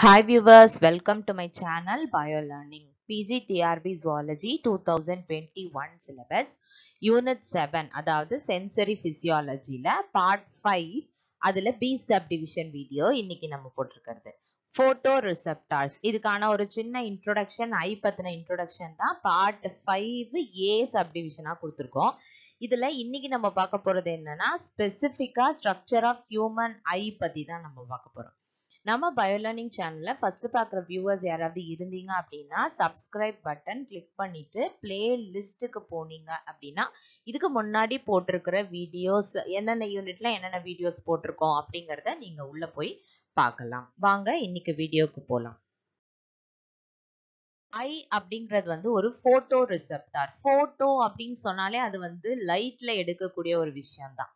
Hi viewers welcome to my channel bio learning PG TRB zoology two thousand twenty one syllabus unit seven அதாவது sensory ஃபிசியாலஜியில் part five அதில் B subdivision video இன்னைக்கு நம்ம போட்டிருக்கிறது photo receptors இதுக்கான ஒரு சின்ன இன்ட்ரொடக்ஷன் ஐ பத்தின இன்ட்ரொடக்ஷன் தான் Part ஃபைவ் ஏ சப் குட்டிருக்கும் கொடுத்துருக்கோம் இதில் இன்னைக்கு நம்ம பார்க்க போகிறது என்னன்னா ஸ்பெசிஃபிக்காக ஸ்ட்ரக்சர் ஆஃப் ஹியூமன் ஐ பற்றி தான் நம்ம பார்க்க போகிறோம் நம்ம பயோ சேனலில் சேனல்ல பார்க்குற வியூவர்ஸ் யாராவது இருந்தீங்க அப்படின்னா சப்ஸ்கிரைப் பட்டன் கிளிக் பண்ணிட்டு ப்ளே லிஸ்ட்டுக்கு போனீங்க அப்படின்னா இதுக்கு முன்னாடி போட்டிருக்கிற வீடியோஸ் என்னென்ன யூனிட்ல என்னென்ன வீடியோஸ் போட்டிருக்கோம் அப்படிங்கிறத நீங்க உள்ள போய் பார்க்கலாம் வாங்க இன்னைக்கு வீடியோக்கு போகலாம் ஐ அப்படிங்கிறது வந்து ஒரு போட்டோ ரிசப்டார் போட்டோ அப்படின்னு சொன்னாலே அது வந்து லைட்ல எடுக்கக்கூடிய ஒரு விஷயம் தான்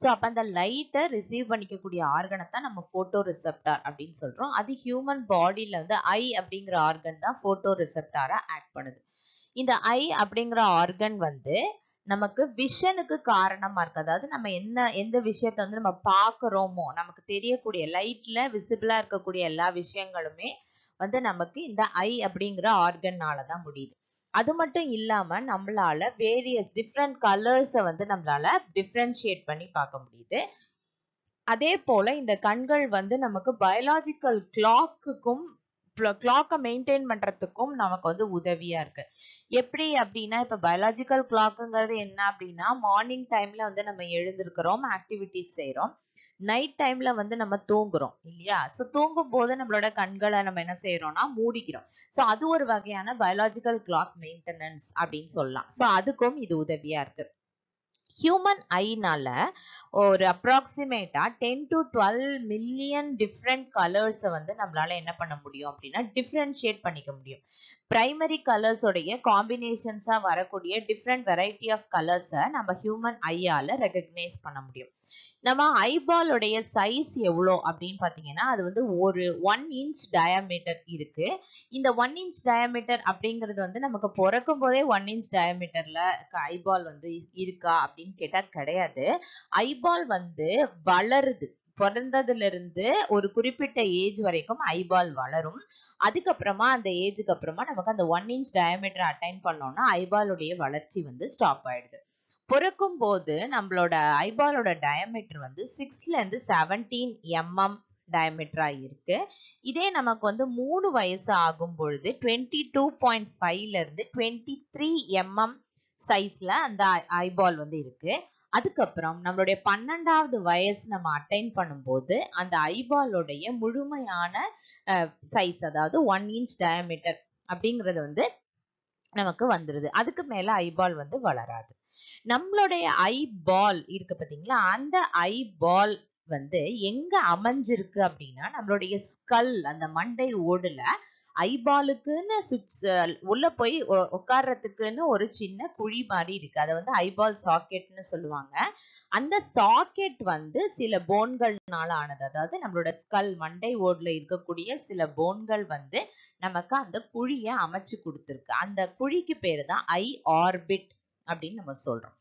ஸோ அப்போ அந்த லைட்டை ரிசீவ் பண்ணிக்கக்கூடிய ஆர்கனை தான் நம்ம ஃபோட்டோ ரிசெப்டார் அப்படின்னு சொல்கிறோம் அது ஹியூமன் பாடியில் வந்து ஐ அப்படிங்கிற ஆர்கன் தான் ஃபோட்டோ ரிசெப்டாராக ஆக்ட் பண்ணுது இந்த ஐ அப்படிங்கிற ஆர்கன் வந்து நமக்கு விஷனுக்கு காரணமா இருக்கு அதாவது நம்ம என்ன எந்த விஷயத்த வந்து நம்ம பாக்குறோமோ நமக்கு தெரியக்கூடிய லைட்ல விசிபிளா இருக்கக்கூடிய எல்லா விஷயங்களுமே வந்து நமக்கு இந்த ஐ அப்படிங்கிற ஆர்கன்னால தான் முடியுது அது மட்டும் இல்லாம நம்மளால வேரியஸ் டிஃப்ரெண்ட் கலர்ஸை வந்து நம்மளால டிஃப்ரென்ஷியேட் பண்ணி பார்க்க முடியுது அதே போல இந்த கண்கள் வந்து நமக்கு பயாலாஜிக்கல் கிளாக்குக்கும் கிளாக்கை மெயின்டைன் பண்றதுக்கும் நமக்கு வந்து உதவியா இருக்கு எப்படி அப்படின்னா இப்ப பயாலாஜிக்கல் கிளாக்குங்கிறது என்ன அப்படின்னா மார்னிங் டைம்ல வந்து நம்ம எழுந்திருக்கிறோம் ஆக்டிவிட்டிஸ் செய்யறோம் நைட் டைம்ல வந்து நம்ம தூங்குறோம் இல்லையா ஸோ தூங்கும் போது நம்மளோட கண்களை நம்ம என்ன செய்யறோம்னா மூடிக்கிறோம் ஸோ அது ஒரு வகையான பயாலாஜிக்கல் கிளாக் மெயின்டெனன்ஸ் அப்படின்னு சொல்லலாம் ஸோ அதுக்கும் இது உதவியா இருக்கு ஹியூமன் ஐனால ஒரு அப்ராக்சிமேட்டா ten to twelve million different கலர்ஸை வந்து நம்மளால என்ன பண்ண முடியும் அப்படின்னா டிஃப்ரென்ஷியேட் பண்ணிக்க முடியும் பிரைமரி கலர்ஸோடைய காம்பினேஷன்ஸாக வரக்கூடிய டிஃப்ரெண்ட் வெரைட்டி ஆஃப் கலர்ஸை நம்ம ஹியூமன் ஐயால ரெகக்னைஸ் பண்ண முடியும் நம்ம ஐபாலுடைய சைஸ் எவ்வளோ அப்படின்னு பார்த்தீங்கன்னா அது வந்து ஒரு ஒன் இன்ச் டயாமீட்டர் இருக்கு இந்த ஒன் இன்ச் டயாமீட்டர் அப்படிங்கிறது வந்து நமக்கு பிறக்கும் போதே ஒன் இன்ச் டயாமீட்டர்ல ஐபால் வந்து இருக்கா அப்படின்னு கேட்டால் கிடையாது ஐபால் வந்து வளருது பிறந்ததுல இருந்து ஒரு குறிப்பிட்ட ஏஜ் வரைக்கும் ஐபால் வளரும் அதுக்கப்புறமா அந்த ஏஜுக்கு அப்புறமா நமக்கு அந்த ஒன் இன்ச் டயாமீட்டர் அட்டைன் பண்ணோம்னா ஐபாலுடைய வளர்ச்சி வந்து ஸ்டாப் ஆயிடுது பிறக்கும் போது நம்மளோட ஐபாலோட டயமீட்டர் வந்து சிக்ஸ்லேருந்து செவன்டீன் எம்எம் டயமீட்டரா இருக்கு இதே நமக்கு வந்து மூணு வயசு ஆகும் பொழுது டுவெண்ட்டி டூ பாயிண்ட் ஃபைவ்ல இருந்து டுவெண்ட்டி த்ரீ எம்எம் சைஸ்ல அந்த ஐபால் வந்து இருக்கு அதுக்கப்புறம் நம்மளுடைய பன்னெண்டாவது வயசு நம்ம அட்டைன் பண்ணும்போது அந்த ஐபாலோடைய முழுமையான சைஸ் அதாவது ஒன் இன்ச் டயமீட்டர் அப்படிங்கிறது வந்து நமக்கு வந்துடுது அதுக்கு மேல ஐபால் வந்து வளராது நம்மளுடைய ஐ பால் இருக்கு பார்த்தீங்களா அந்த ஐ பால் வந்து எங்க அமைஞ்சிருக்கு அப்படின்னா நம்மளுடைய ஸ்கல் அந்த மண்டை ஓடுல ஐபாலுக்குன்னு உள்ள போய் உட்கார்றதுக்குன்னு ஒரு சின்ன குழி மாதிரி இருக்கு அதை வந்து ஐபால் சாக்கெட்னு சொல்லுவாங்க அந்த சாக்கெட் வந்து சில போன்கள்னால ஆனது அதாவது நம்மளோட ஸ்கல் மண்டை ஓடுல இருக்கக்கூடிய சில போன்கள் வந்து நமக்கு அந்த குழியை அமைச்சு கொடுத்துருக்கு அந்த குழிக்கு பேரு தான் ஐ ஆர்பிட் அப்படின்னு நம்ம சொல்றோம்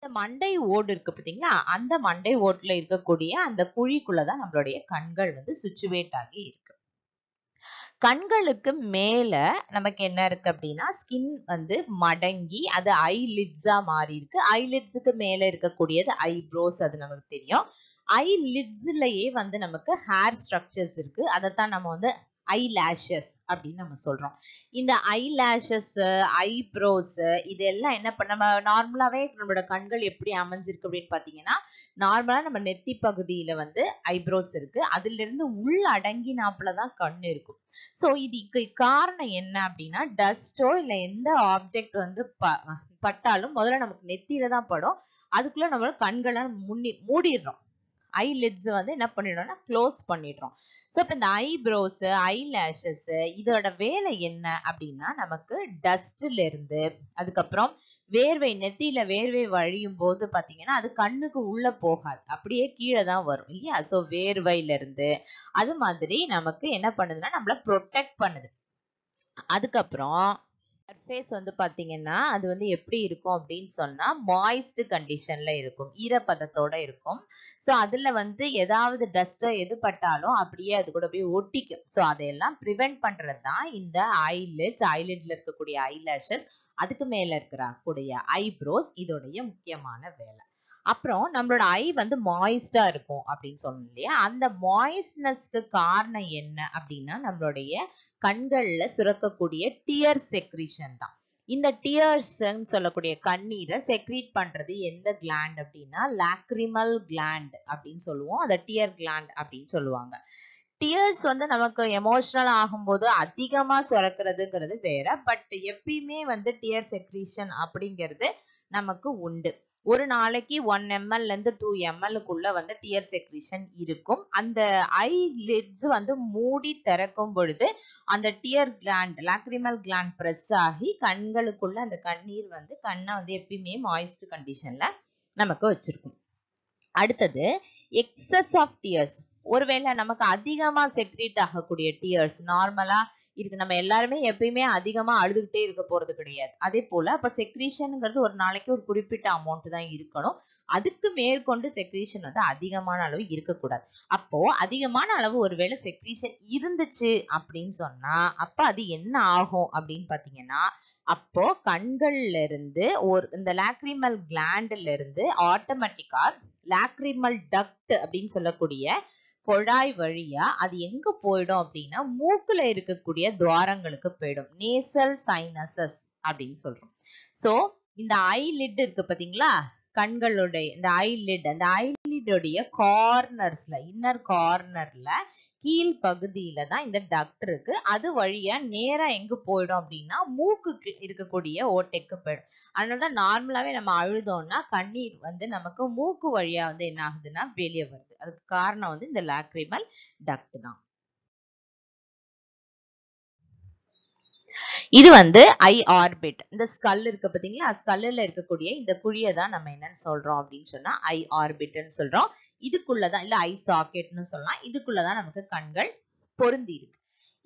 இந்த மண்டை ஓடு இருக்கு பார்த்தீங்களா அந்த மண்டை ஓட்டுல இருக்கக்கூடிய அந்த குழிக்குள்ளதான் நம்மளுடைய கண்கள் வந்து சுச்சுவேட் ஆகி இருக்கு கண்களுக்கு மேல நமக்கு என்ன இருக்கு அப்படின்னா ஸ்கின் வந்து மடங்கி அது ஐலிட்ஸா மாறி இருக்கு ஐலிட்ஸுக்கு மேல இருக்கக்கூடியது ஐப்ரோஸ் அது நமக்கு தெரியும் ஐ லிட்ஸ்லயே வந்து நமக்கு ஹேர் ஸ்ட்ரக்சர்ஸ் இருக்கு அதைத்தான் நம்ம வந்து ஐ லேஷஸ் அப்படின்னு நம்ம சொல்றோம் இந்த ஐ ஐப்ரோஸ் இது இதெல்லாம் என்ன பண்ண நம்ம நார்மலாவே நம்மளோட கண்கள் எப்படி அமைஞ்சிருக்கு அப்படின்னு பாத்தீங்கன்னா நார்மலா நம்ம நெத்தி பகுதியில வந்து ஐப்ரோஸ் அதுல இருந்து உள் அடங்கி நாப்புலதான் தான் கண் இருக்கும் சோ இதுக்கு காரணம் என்ன அப்படின்னா டஸ்ட்டோ இல்ல எந்த ஆப்ஜெக்ட் வந்து ப பட்டாலும் முதல்ல நமக்கு நெத்தியில தான் படும் அதுக்குள்ள நம்ம கண்களை முன்னி மூடிடுறோம் ஐ வந்து என்ன பண்ணிடுறோம்னா க்ளோஸ் பண்ணிடுறோம் ஸோ இப்போ இந்த ஐப்ரோஸ் ஐ லேஷஸ் இதோட வேலை என்ன அப்படின்னா நமக்கு டஸ்ட்ல இருந்து அதுக்கப்புறம் வேர்வை நெத்தியில வேர்வை வழியும் போது பார்த்தீங்கன்னா அது கண்ணுக்கு உள்ள போகாது அப்படியே கீழே தான் வரும் இல்லையா ஸோ வேர்வையில இருந்து அது மாதிரி நமக்கு என்ன பண்ணுதுன்னா நம்மளை ப்ரொடெக்ட் பண்ணுது அதுக்கப்புறம் சர்ஃபேஸ் வந்து பார்த்தீங்கன்னா அது வந்து எப்படி இருக்கும் அப்படின்னு சொன்னால் மாய்ஸ்ட் கண்டிஷனில் இருக்கும் ஈரப்பதத்தோடு இருக்கும் ஸோ அதில் வந்து ஏதாவது டஸ்ட்டோ எது பட்டாலும் அப்படியே அது கூட போய் ஒட்டிக்கும் ஸோ அதையெல்லாம் ப்ரிவெண்ட் பண்ணுறது தான் இந்த ஐலெட்ஸ் ஐலெட்டில் இருக்கக்கூடிய ஐலேஷஸ் அதுக்கு மேலே இருக்கிற கூடிய ஐப்ரோஸ் இதோடைய முக்கியமான வேலை அப்புறம் நம்மளோட ஐ வந்து மாய்ஸ்டா இருக்கும் அப்படின்னு சொல்லணும் இல்லையா அந்த மாய்ஸ்ட்னஸ்க்கு காரணம் என்ன அப்படின்னா நம்மளுடைய கண்கள்ல சுரக்கக்கூடிய டியர் செக்ரிஷன் தான் இந்த டியர்ஸ்ன்னு சொல்லக்கூடிய கண்ணீரை செக்ரீட் பண்றது எந்த கிளாண்ட் அப்படின்னா லாக்ரிமல் கிளாண்ட் அப்படின்னு சொல்லுவோம் அந்த டியர் கிளாண்ட் அப்படின்னு சொல்லுவாங்க டியர்ஸ் வந்து நமக்கு எமோஷனல் ஆகும்போது அதிகமா சுரக்கிறதுங்கிறது வேற பட் எப்பயுமே வந்து டியர் செக்ரீஷன் அப்படிங்கிறது நமக்கு உண்டு ஒரு நாளைக்கு ஒன் எம்எல் இருந்து டூ எம்எல்லுக்குள்ள வந்து டியர் செக்ரிஷன் இருக்கும் அந்த ஐ லிட்ஸ் வந்து மூடி திறக்கும் பொழுது அந்த tear gland lacrimal gland press ஆகி கண்களுக்குள்ள அந்த கண்ணீர் வந்து கண்ணை வந்து எப்பயுமே மாய்ஸ்ட் கண்டிஷன்ல நமக்கு வச்சிருக்கும் அடுத்தது எக்ஸஸ் ஆஃப் டியர்ஸ் ஒருவேளை நமக்கு அதிகமா செக்ரீட் ஆகக்கூடிய டியர்ஸ் நார்மலா இருக்கு நம்ம எல்லாருமே எப்பயுமே அதிகமா அழுதுகிட்டே இருக்க போறது கிடையாது அதே போல அப்ப செக்ரீஷனுங்கிறது ஒரு நாளைக்கு ஒரு குறிப்பிட்ட அமௌண்ட் தான் இருக்கணும் அதுக்கு மேற்கொண்டு செக்ரீஷன் வந்து அதிகமான அளவு இருக்கக்கூடாது அப்போ அதிகமான அளவு ஒருவேளை செக்ரீஷன் இருந்துச்சு அப்படின்னு சொன்னா அப்ப அது என்ன ஆகும் அப்படின்னு பாத்தீங்கன்னா அப்போ கண்கள்ல இருந்து ஒரு இந்த லாக்ரிமல் கிளாண்ட்ல இருந்து ஆட்டோமேட்டிக்கா லாக்ரிமல் டக்ட் அப்படின்னு சொல்லக்கூடிய குழாய் வழியா அது எங்க போயிடும் அப்படின்னா மூக்குல இருக்கக்கூடிய துவாரங்களுக்கு போயிடும் நேசல் சைனசஸ் அப்படின்னு சொல்றோம் சோ இந்த ஐ லிட் இருக்கு பாத்தீங்களா கண்களுடைய இந்த ஐலிட் அந்த ஐலிடுடைய கார்னர்ஸ்ல இன்னர் கார்னர்ல கீழ் பகுதியில தான் இந்த டக்ட் இருக்கு அது வழியா நேரா எங்க போயிடும் அப்படின்னா மூக்கு இருக்கக்கூடிய ஓட்டைக்கு போயிடும் அதனாலதான் நார்மலாவே நம்ம அழுதோம்னா கண்ணீர் வந்து நமக்கு மூக்கு வழியா வந்து என்ன ஆகுதுன்னா வெளியே வருது அதுக்கு காரணம் வந்து இந்த லாக்ரிமல் டக்ட் தான் இது வந்து ஐ ஆர்பிட் இந்த ஸ்கல் இருக்க பாத்தீங்களா ஸ்கல்லில் இருக்கக்கூடிய இந்த குழியை தான் நம்ம என்னன்னு சொல்றோம் அப்படின்னு சொன்னா ஐ ஆர்பிட்னு சொல்றோம் இதுக்குள்ளதான் இல்ல ஐ சாக்கெட்னு சொல்லலாம் இதுக்குள்ளதான் நமக்கு கண்கள் பொருந்தி இருக்கு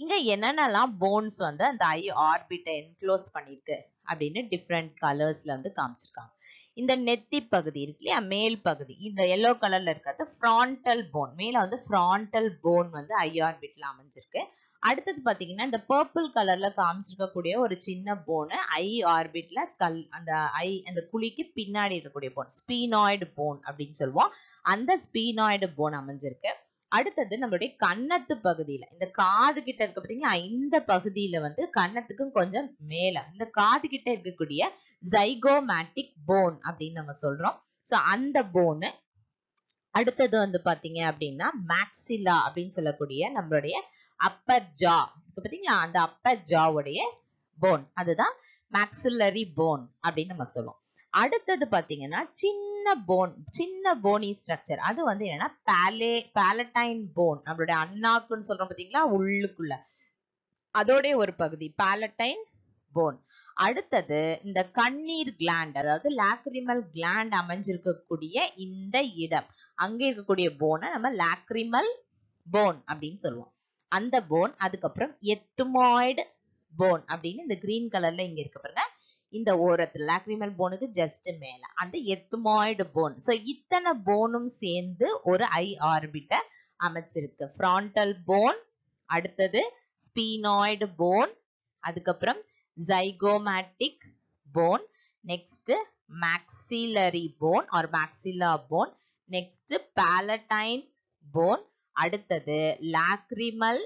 இங்க என்னென்னலாம் போன்ஸ் வந்து அந்த ஐ ஆர்பிட்டை என்க்ளோஸ் பண்ணிருக்கு அப்படின்னு டிஃப்ரெண்ட் கலர்ஸ்ல வந்து காமிச்சிருக்காங்க இந்த நெத்தி பகுதி இருக்கு இல்லையா மேல் பகுதி இந்த எல்லோ கலர்ல இருக்கிறது ஃப்ராண்டல் போன் மேல வந்து ஃப்ராண்டல் போன் வந்து ஐஆர்பிட்ல அமைஞ்சிருக்கு அடுத்தது பாத்தீங்கன்னா இந்த பர்பிள் கலர்ல காமிச்சிருக்கக்கூடிய ஒரு சின்ன போனு ஐ ஆர்பிட்ல ஸ்கல் அந்த ஐ அந்த குழிக்கு பின்னாடி இருக்கக்கூடிய போன் ஸ்பீனாய்டு போன் அப்படின்னு சொல்லுவோம் அந்த ஸ்பீனாய்டு போன் அமைஞ்சிருக்கு அடுத்தது நம்மளுடைய கன்னத்து பகுதியில இந்த காது கிட்ட இருக்க பார்த்தீங்களா இந்த பகுதியில வந்து கன்னத்துக்கும் கொஞ்சம் மேல இந்த காது கிட்ட இருக்கக்கூடிய ஜைகோமேட்டிக் போன் அப்படின்னு நம்ம சொல்றோம் ஸோ அந்த போனு அடுத்தது வந்து பாத்தீங்க அப்படின்னா மேக்சிலா அப்படின்னு சொல்லக்கூடிய நம்மளுடைய அப்பர் ஜா பாத்தீங்களா அந்த அப்பர் ஜாவுடைய போன் அதுதான் மேக்சிலரி போன் அப்படின்னு நம்ம சொல்லுவோம் அடுத்தது பாத்தீங்கன்னா சின்ன போன் சின்ன போனி ஸ்ட்ரக்சர் அது வந்து என்னன்னா பேலே பேலட்டைன் போன் நம்மளுடைய அண்ணாக்குன்னு சொல்றோம் பாத்தீங்களா உள்ளுக்குள்ள அதோடைய ஒரு பகுதி பேலட்டைன் போன் அடுத்தது இந்த கண்ணீர் கிளாண்ட் அதாவது லாக்ரிமல் கிளாண்ட் அமைஞ்சிருக்கக்கூடிய இந்த இடம் அங்கே இருக்கக்கூடிய போனை நம்ம லாக்ரிமல் போன் அப்படின்னு சொல்லுவோம் அந்த போன் அதுக்கப்புறம் எத்துமாய்டு போன் அப்படின்னு இந்த கிரீன் கலர்ல இங்க இருக்கு பாருங்க இந்த ஓரத்தில் லாக்ரிமல் போனுக்கு ஜஸ்ட் மேல அந்த எத்துமாய்டு போன் ஸோ இத்தனை போனும் சேர்ந்து ஒரு ஐ ஆர்பிட்டை அமைச்சிருக்கு ஃப்ராண்டல் போன் அடுத்தது ஸ்பீனாய்டு போன் அதுக்கப்புறம் zygomatic bone next maxillary bone or maxilla bone next palatine bone அடுத்தது லாக்ரிமல்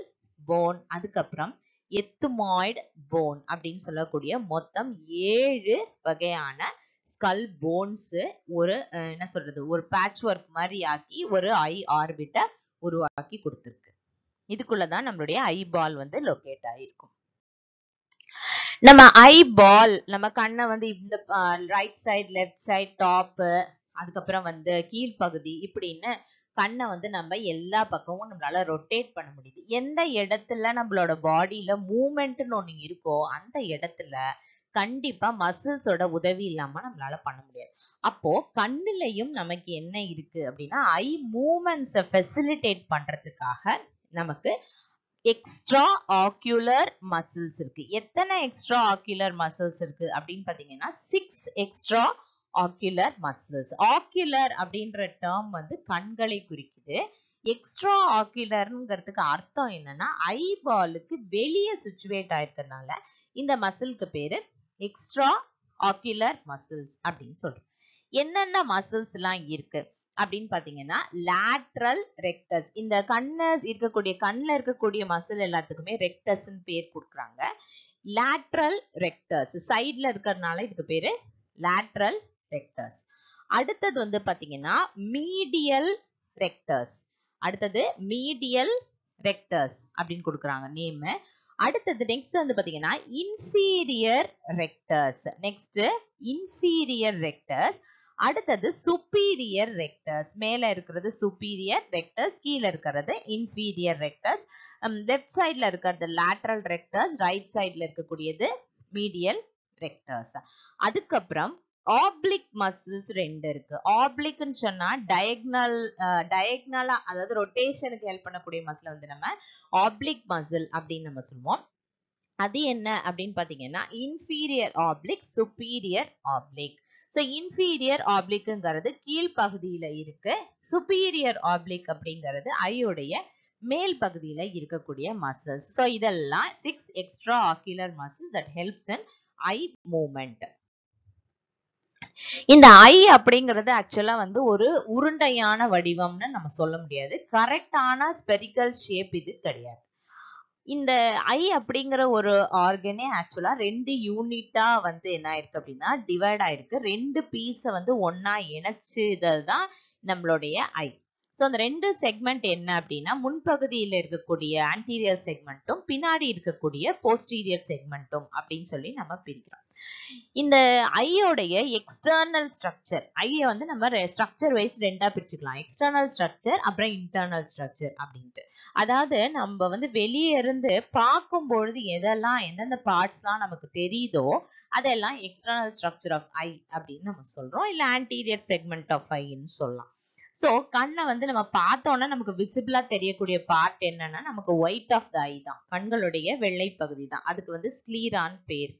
போன் அதுக்கப்புறம் எத்துமாய்டு போன் அப்படின்னு சொல்லக்கூடிய மொத்தம் ஏழு வகையான ஸ்கல் போன்ஸ் ஒரு என்ன சொல்றது ஒரு பேட்ச் ஒர்க் மாதிரி ஆக்கி ஒரு ஐ ஆர்பிட்டை உருவாக்கி கொடுத்துருக்கு இதுக்குள்ளதான் நம்மளுடைய ஐ பால் வந்து லொக்கேட் ஆயிருக்கும் நம்ம ஐ பால் நம்ம கண்ணை வந்து இந்த right side left side top அதுக்கப்புறம் வந்து கீழ்ப்பகுதி இப்படின்னு கண்ணை வந்து நம்ம எல்லா பக்கமும் நம்மளால ரொட்டேட் பண்ண முடியுது எந்த இடத்துல நம்மளோட பாடியில மூமெண்ட்னு ஒன்று இருக்கோ அந்த இடத்துல கண்டிப்பா மசில்ஸோட உதவி இல்லாம நம்மளால பண்ண முடியாது அப்போ கண்ணுலையும் நமக்கு என்ன இருக்கு அப்படின்னா ஐ மூமெண்ட்ஸை ஃபெசிலிட்டேட் பண்றதுக்காக நமக்கு எக்ஸ்ட்ரா ஆக்யூலர் மசில்ஸ் இருக்கு எத்தனை எக்ஸ்ட்ரா ஆக்யூலர் மசில்ஸ் இருக்கு அப்படின்னு பாத்தீங்கன்னா six extra ocular muscles ocular அப்படின்ற டேர்ம் வந்து கண்களை குறிக்குது எக்ஸ்ட்ரா ஆக்குலர்ங்கிறதுக்கு அர்த்தம் என்னன்னா ஐபாலுக்கு வெளியே சுச்சுவேட் ஆயிருக்கனால இந்த மசிலுக்கு பேரு எக்ஸ்ட்ரா ஆக்குலர் மசில்ஸ் அப்படின்னு சொல்றோம் என்னென்ன மசில்ஸ் எல்லாம் இருக்கு அப்படின்னு பாத்தீங்கன்னா லேட்ரல் ரெக்டஸ் இந்த கண்ணஸ் இருக்கக்கூடிய கண்ணில் இருக்கக்கூடிய மசில் எல்லாத்துக்குமே ரெக்டஸ்ன்னு பேர் கொடுக்குறாங்க லேட்ரல் ரெக்டஸ் சைட்ல இருக்கிறதுனால இதுக்கு பேரு லேட்ரல் ரெக்டஸ் அடுத்தது வந்து பாத்தீங்கன்னா மீடியல் ரெக்டர்ஸ் அடுத்தது மீடியல் ரெக்டர்ஸ் அப்படின்னு கொடுக்குறாங்க நேம் அடுத்தது நெக்ஸ்ட் வந்து பாத்தீங்கன்னா inferior rectus next inferior rectus அடுத்தது சுப்பீரியர் ரெக்டர்ஸ் மேல இருக்கிறது சுப்பீரியர் ரெக்டர்ஸ் கீழே இருக்கிறது இன்ஃபீரியர் ரெக்டர்ஸ் லெஃப்ட் சைட்ல இருக்கிறது லேட்ரல் ரெக்டர்ஸ் ரைட் சைட்ல இருக்கக்கூடியது மீடியல் ரெக்டர்ஸ் அதுக்கப்புறம் ஆப்ளிக் மசில்ஸ் ரெண்டு இருக்கு ஆப்ளிக்னு சொன்னா டயக்னல் டயக்னலா அதாவது ரொட்டேஷனுக்கு ஹெல்ப் பண்ணக்கூடிய மசில் வந்து நம்ம ஆப்ளிக் மசில் அப்படின்னு நம்ம சொல்லுவோம் அது என்ன அப்படின்னு பாத்தீங்கன்னா inferior oblique superior oblique so inferior ஆப்ளிக்குங்கிறது கீழ்ப்பகுதியில இருக்கு சுப்பீரியர் ஆப்ளிக் அப்படிங்கிறது ஐயோடைய மேல் பகுதியில இருக்கக்கூடிய மசில்ஸ் ஸோ இதெல்லாம் six extra ocular muscles that helps in eye movement இந்த ஐ அப்படிங்கிறது ஆக்சுவலா வந்து ஒரு உருண்டையான வடிவம்னு நம்ம சொல்ல முடியாது கரெக்டான ஸ்பெரிக்கல் ஷேப் இது கிடையாது இந்த ஐ அப்படிங்கிற ஒரு ஆர்கனே ஆக்சுவலா ரெண்டு யூனிட்டா வந்து என்ன ஆயிருக்கு அப்படின்னா டிவைட் ஆயிருக்கு ரெண்டு பீஸை வந்து ஒன்னா இணைச்சதுதான் நம்மளுடைய ஐ ஸோ அந்த ரெண்டு செக்மெண்ட் என்ன அப்படின்னா முன்பகுதியில் இருக்கக்கூடிய ஆன்டீரியர் செக்மெண்ட்டும் பின்னாடி இருக்கக்கூடிய போஸ்டீரியர் செக்மெண்ட்டும் அப்படின்னு சொல்லி நம்ம பிரிக்கிறோம் இந்த ஐயோடைய எக்ஸ்டர்னல் ஸ்ட்ரக்சர் ஐய வந்து நம்ம ஸ்ட்ரக்சர் வைஸ் ரெண்டா பிரிச்சுக்கலாம் எக்ஸ்டர்னல் ஸ்ட்ரக்சர் அப்புறம் இன்டர்னல் ஸ்ட்ரக்சர் அப்படின்ட்டு அதாவது நம்ம வந்து வெளியே இருந்து பார்க்கும் பொழுது எதெல்லாம் எந்தெந்த பார்ட்ஸ்லாம் நமக்கு தெரியுதோ அதெல்லாம் எக்ஸ்டர்னல் ஸ்ட்ரக்சர் ஆஃப் ஐ அப்படின்னு நம்ம சொல்றோம் இல்லை ஆன்டீரியர் செக்மெண்ட் ஆஃப் ஐன்னு சொல்லலாம் சோ கண்ணை வந்து நம்ம பார்த்தோம்னா நமக்கு விசிபிளா தெரியக்கூடிய பார்ட் என்னன்னா நமக்கு ஒயிட் ஆஃப் த ஐ தான் கண்களுடைய வெள்ளை பகுதி தான் அதுக்கு வந்து ஸ்லீரான் பேர்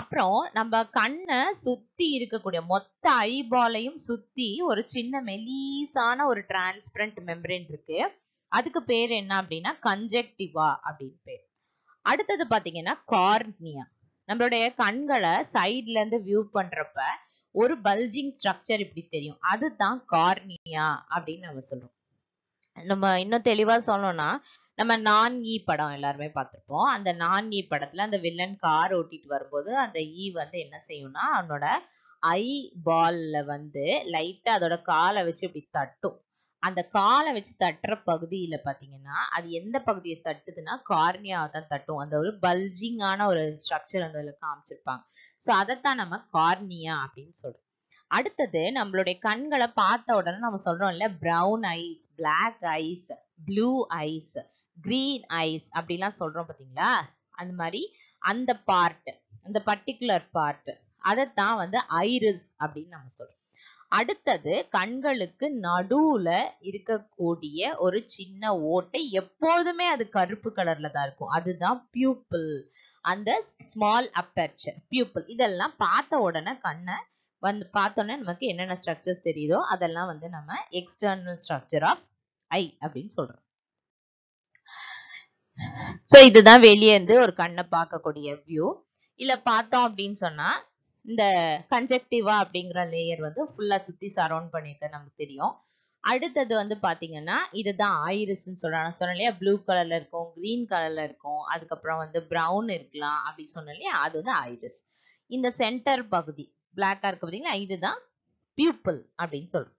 அப்புறம் நம்ம கண்ணை சுத்தி இருக்கக்கூடிய மொத்த ஐபாலையும் சுத்தி ஒரு சின்ன மெலீசான ஒரு டிரான்ஸ்பரண்ட் மெம்பரேன் இருக்கு அதுக்கு பேர் என்ன அப்படின்னா கன்ஜெக்டிவா அப்படின்னு பேர் அடுத்தது பாத்தீங்கன்னா கார்னியா நம்மளுடைய கண்களை சைட்ல இருந்து வியூ பண்றப்ப ஒரு பல்ஜிங் ஸ்ட்ரக்சர் இப்படி தெரியும் அதுதான் கார்னியா அப்படின்னு நம்ம சொல்றோம் நம்ம இன்னும் தெளிவா சொல்லணும்னா நம்ம நான் ஈ படம் எல்லாருமே பார்த்திருப்போம் அந்த நான் ஈ படத்துல அந்த வில்லன் கார் ஓட்டிட்டு வரும்போது அந்த ஈ e வந்து என்ன செய்யும்னா அவனோட ஐ பால்ல வந்து லைட்டா அதோட காலை வச்சு இப்படி தட்டும் அந்த காலை வச்சு தட்டுற பகுதியில பார்த்தீங்கன்னா அது எந்த பகுதியை தட்டுதுன்னா கார்னியாவை தான் தட்டும் அந்த ஒரு பல்ஜிங்கான ஒரு ஸ்ட்ரக்சர் அந்த காமிச்சிருப்பாங்க ஸோ அதைத்தான் நம்ம கார்னியா அப்படின்னு சொல்றோம் அடுத்தது நம்மளுடைய கண்களை பார்த்த உடனே நம்ம சொல்றோம் இல்ல brown eyes black eyes blue eyes green eyes அப்படிலாம் சொல்றோம் பாத்தீங்களா அந்த மாதிரி அந்த பார்ட் அந்த பர்டிகுலர் பார்ட் அதைத்தான் வந்து ஐரிஸ் அப்படின்னு நம்ம சொல்றோம் அடுத்தது கண்களுக்கு நடுவுல இருக்கக்கூடிய ஒரு சின்ன ஓட்டை எப்போதுமே அது கருப்பு கலர்ல தான் இருக்கும் அதுதான் பியூப்பிள் அந்த ஸ்மால் அப்பர்ச்சர் பியூப்பிள் இதெல்லாம் பார்த்த உடனே கண்ணை வந்து பார்த்தோன்னே நமக்கு என்னென்ன ஸ்ட்ரக்சர்ஸ் தெரியுதோ அதெல்லாம் வந்து நம்ம எக்ஸ்டர்னல் ஸ்ட்ரக்சர் ஆஃப் ஐ அப்படின்னு சொல்றோம் சோ இதுதான் வெளியே இருந்து ஒரு கண்ணை பார்க்கக்கூடிய வியூ இல்ல பார்த்தோம் அப்படின்னு சொன்னா இந்த கன்ஜெக்டிவா அப்படிங்கிற லேயர் வந்து ஃபுல்லா சுத்தி சரௌண்ட் பண்ணியிருக்க நமக்கு தெரியும் அடுத்தது வந்து பாத்தீங்கன்னா இதுதான் ஐரிஸ்ன்னு சொல்றாங்க சொன்னேன் இல்லையா ப்ளூ கலர்ல இருக்கும் கிரீன் கலர்ல இருக்கும் அதுக்கப்புறம் வந்து ப்ரௌன் இருக்கலாம் அப்படின்னு சொன்னேன் இல்லையா அது வந்து ஐரிஸ் இந்த சென்டர் பகுதி பிளாக்கா இருக்கு பார்த்தீங்களா இதுதான் பியூப்பிள் அப்படின்னு சொல்றோம்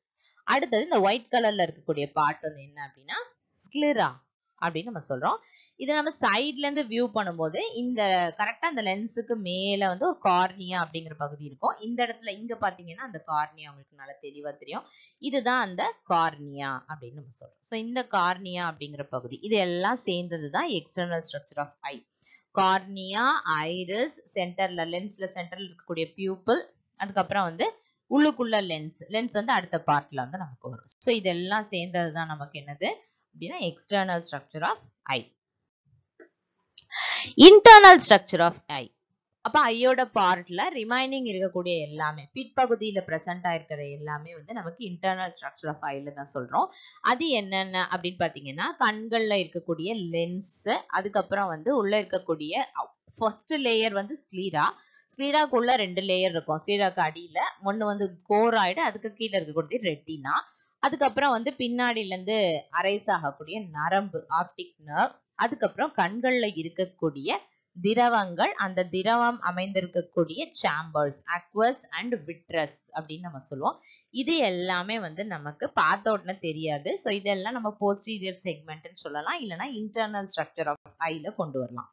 அடுத்தது இந்த ஒயிட் கலர்ல இருக்கக்கூடிய பார்ட் வந்து என்ன அப்படின்னா ஸ்கிளிரா அப்படின்னு நம்ம சொல்றோம் இதை நம்ம சைட்ல இருந்து வியூ பண்ணும்போது இந்த கரெக்டா அந்த லென்ஸுக்கு மேல வந்து ஒரு கார்னியா அப்படிங்கிற பகுதி இருக்கும் இந்த இடத்துல இங்க பாத்தீங்கன்னா அந்த கார்னியா உங்களுக்கு நல்லா தெளிவா தெரியும் இதுதான் அந்த கார்னியா அப்படின்னு நம்ம சொல்றோம் ஸோ இந்த கார்னியா அப்படிங்கிற பகுதி இது எல்லாம் சேர்ந்தது தான் external structure of eye cornea iris சென்டர்ல லென்ஸ்ல சென்டர்ல இருக்கக்கூடிய பியூப்பிள் அதுக்கப்புறம் வந்து உள்ளுக்குள்ள லென்ஸ் லென்ஸ் வந்து அடுத்த பார்ட்ல வந்து நமக்கு வரும் ஸோ இதெல்லாம் சேர்ந்தது தான் நமக்கு என்னது அப்படின்னா external structure of eye internal structure of eye அப்போ ஐயோட பார்ட்ல ரிமைனிங் இருக்கக்கூடிய எல்லாமே பிற்பகுதியில பிரசன்ட் ஆயிருக்கிற எல்லாமே வந்து நமக்கு இன்டர்னல் ஸ்ட்ரக்சர் ஆஃப் ஐல தான் சொல்றோம் அது என்னென்ன அப்படின்னு பாத்தீங்கன்னா கண்கள்ல இருக்கக்கூடிய லென்ஸ் அதுக்கப்புறம் வந்து உள்ள இருக்கக்கூடிய ஃபர்ஸ்ட் லேயர் வந்து ஸ்லீரா ஸ்லீராக்குள்ள ரெண்டு லேயர் இருக்கும் ஸ்லீராக்கு அடியில ஒன்னு வந்து கோராய்டு அதுக்கு கீழே இருக்கக்கூடிய ரெட்டினா அதுக்கப்புறம் வந்து பின்னாடில இருந்து அரைஸ் ஆகக்கூடிய நரம்பு ஆப்டிக் நர்வ் அதுக்கப்புறம் கண்கள்ல இருக்கக்கூடிய திரவங்கள் அந்த திரவம் அமைந்திருக்கக்கூடிய சாம்பர்ஸ் அக்வஸ் அண்ட் விட்ரஸ் அப்படின்னு நம்ம சொல்லுவோம் இது எல்லாமே வந்து நமக்கு பார்த்த உடனே தெரியாது ஸோ இதெல்லாம் நம்ம போஸ்டீரியர் செக்மெண்ட்னு சொல்லலாம் இல்லைனா இன்டர்னல் ஸ்ட்ரக்சர் ஆஃப் ஐல கொண்டு வரலாம்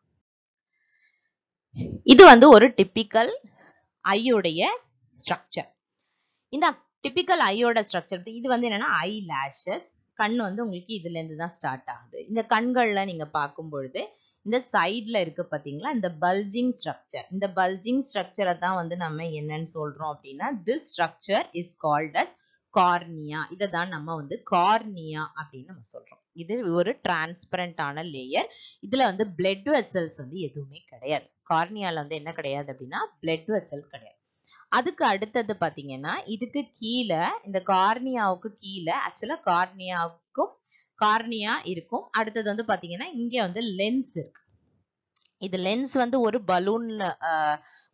இது வந்து ஒரு டிப்பிக்கல் ஐயுடைய ஸ்ட்ரக்சர் இந்த டிபிக்கல் ஐயோட ஸ்ட்ரக்சர் இது வந்து என்னன்னா ஐ லேஷஸ் கண் வந்து உங்களுக்கு இதுல இருந்து தான் ஸ்டார்ட் ஆகுது இந்த கண்கள்ல நீங்க பார்க்கும் பொழுது இந்த சைட்ல இருக்கு பாத்தீங்களா இந்த பல்ஜிங் ஸ்ட்ரக்சர் இந்த பல்ஜிங் ஸ்ட்ரக்சரை தான் வந்து நம்ம என்னன்னு சொல்றோம் அப்படின்னா this structure is called as cornea இதை தான் நம்ம வந்து கார்னியா அப்படின்னு நம்ம சொல்றோம் இது ஒரு டிரான்ஸ்பரண்டான லேயர் இதுல வந்து பிளட் வெசல்ஸ் வந்து எதுவுமே கிடையாது கார்னியால வந்து என்ன கிடையாது அப்படின்னா பிளட் வெசல் கிடையாது அதுக்கு அடுத்தது பார்த்தீங்கன்னா இதுக்கு கீழே இந்த கார்னியாவுக்கு கீழே ஆக்சுவலாக கார்னியாவுக்கும் கார்னியா இருக்கும் அடுத்தது வந்து பார்த்தீங்கன்னா இங்கே வந்து லென்ஸ் இருக்கு இது லென்ஸ் வந்து ஒரு பலூன்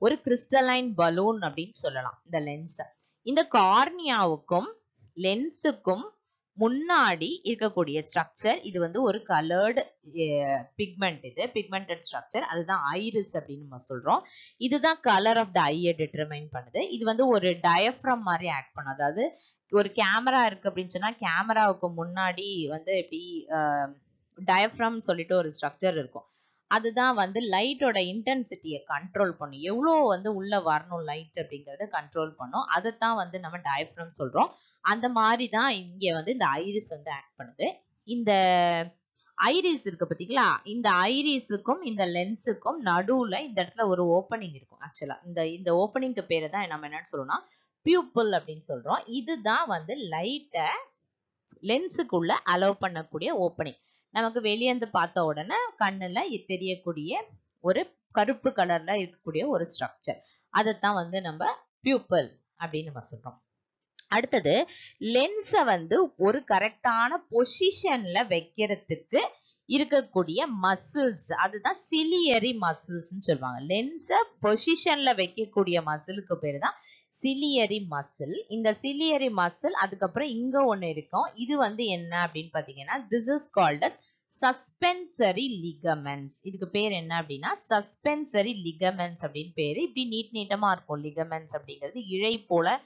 ஒரு கிறிஸ்டலைன் பலூன் அப்படின்னு சொல்லலாம் இந்த லென்ஸை இந்த கார்னியாவுக்கும் லென்ஸுக்கும் முன்னாடி இருக்கக்கூடிய ஸ்ட்ரக்சர் இது வந்து ஒரு கலர்டு பிக்மெண்ட் இது பிக்மெண்டட் ஸ்ட்ரக்சர் அதுதான் ஐரிஸ் அப்படின்னு நம்ம சொல்றோம் இதுதான் கலர் ஆஃப் த ஐயை டிட்டர்மைன் பண்ணுது இது வந்து ஒரு டயஃப்ரம் மாதிரி ஆக்ட் பண்ணும் அதாவது ஒரு கேமரா இருக்கு அப்படின்னு சொன்னா கேமராவுக்கு முன்னாடி வந்து எப்படி டயஃப்ரம் சொல்லிட்டு ஒரு ஸ்ட்ரக்சர் இருக்கும் அதுதான் வந்து லைட்டோட இன்டென்சிட்டியை கண்ட்ரோல் பண்ணும் எவ்வளோ வந்து உள்ளே வரணும் லைட் அப்படிங்கிறத கண்ட்ரோல் பண்ணும் அதைத்தான் வந்து நம்ம டயஃப்ரம் சொல்கிறோம் அந்த மாதிரி தான் இங்கே வந்து இந்த ஐரிஸ் வந்து ஆக்ட் பண்ணுது இந்த ஐரிஸ் இருக்கு பார்த்தீங்களா இந்த ஐரிஸுக்கும் இந்த லென்ஸுக்கும் நடுவில் இந்த இடத்துல ஒரு ஓப்பனிங் இருக்கும் ஆக்சுவலாக இந்த இந்த ஓப்பனிங்க்கு பேர் தான் நம்ம என்னன்னு சொல்லணும்னா பியூப்பிள் அப்படின்னு சொல்கிறோம் இதுதான் வந்து லைட்டை லென்ஸுக்குள்ள அலோவ் பண்ணக்கூடிய ஓப்பனிங் நமக்கு வெளியேந்து பார்த்த உடனே கண்ணுல தெரியக்கூடிய ஒரு கருப்பு கலர்ல இருக்கக்கூடிய ஒரு ஸ்ட்ரக்சர் அதைத்தான் வந்து நம்ம பியூப்பல் அப்படின்னு நம்ம சொல்றோம் அடுத்தது லென்ஸை வந்து ஒரு கரெக்டான பொசிஷன்ல வைக்கிறதுக்கு இருக்கக்கூடிய மசில்ஸ் அதுதான் சிலியரி மசில்ஸ்ன்னு சொல்லுவாங்க லென்ஸை பொசிஷன்ல வைக்கக்கூடிய மசிலுக்கு பேர் தான் சிலியரி மசில் இந்த சிலியரி மசில் அதுக்கப்புறம் இங்க ஒன்று இருக்கும் இது வந்து என்ன அப்படின்னு பார்த்தீங்கன்னா this is called suspensory ligaments இதுக்கு பேர் என்ன அப்படின்னா சஸ்பென்சரி லிகமெண்ட்ஸ் அப்படின்னு பேர் இப்படி நீட் நீட்டமாக இருக்கும் லிகமெண்ட்ஸ் அப்படிங்கிறது இழை போல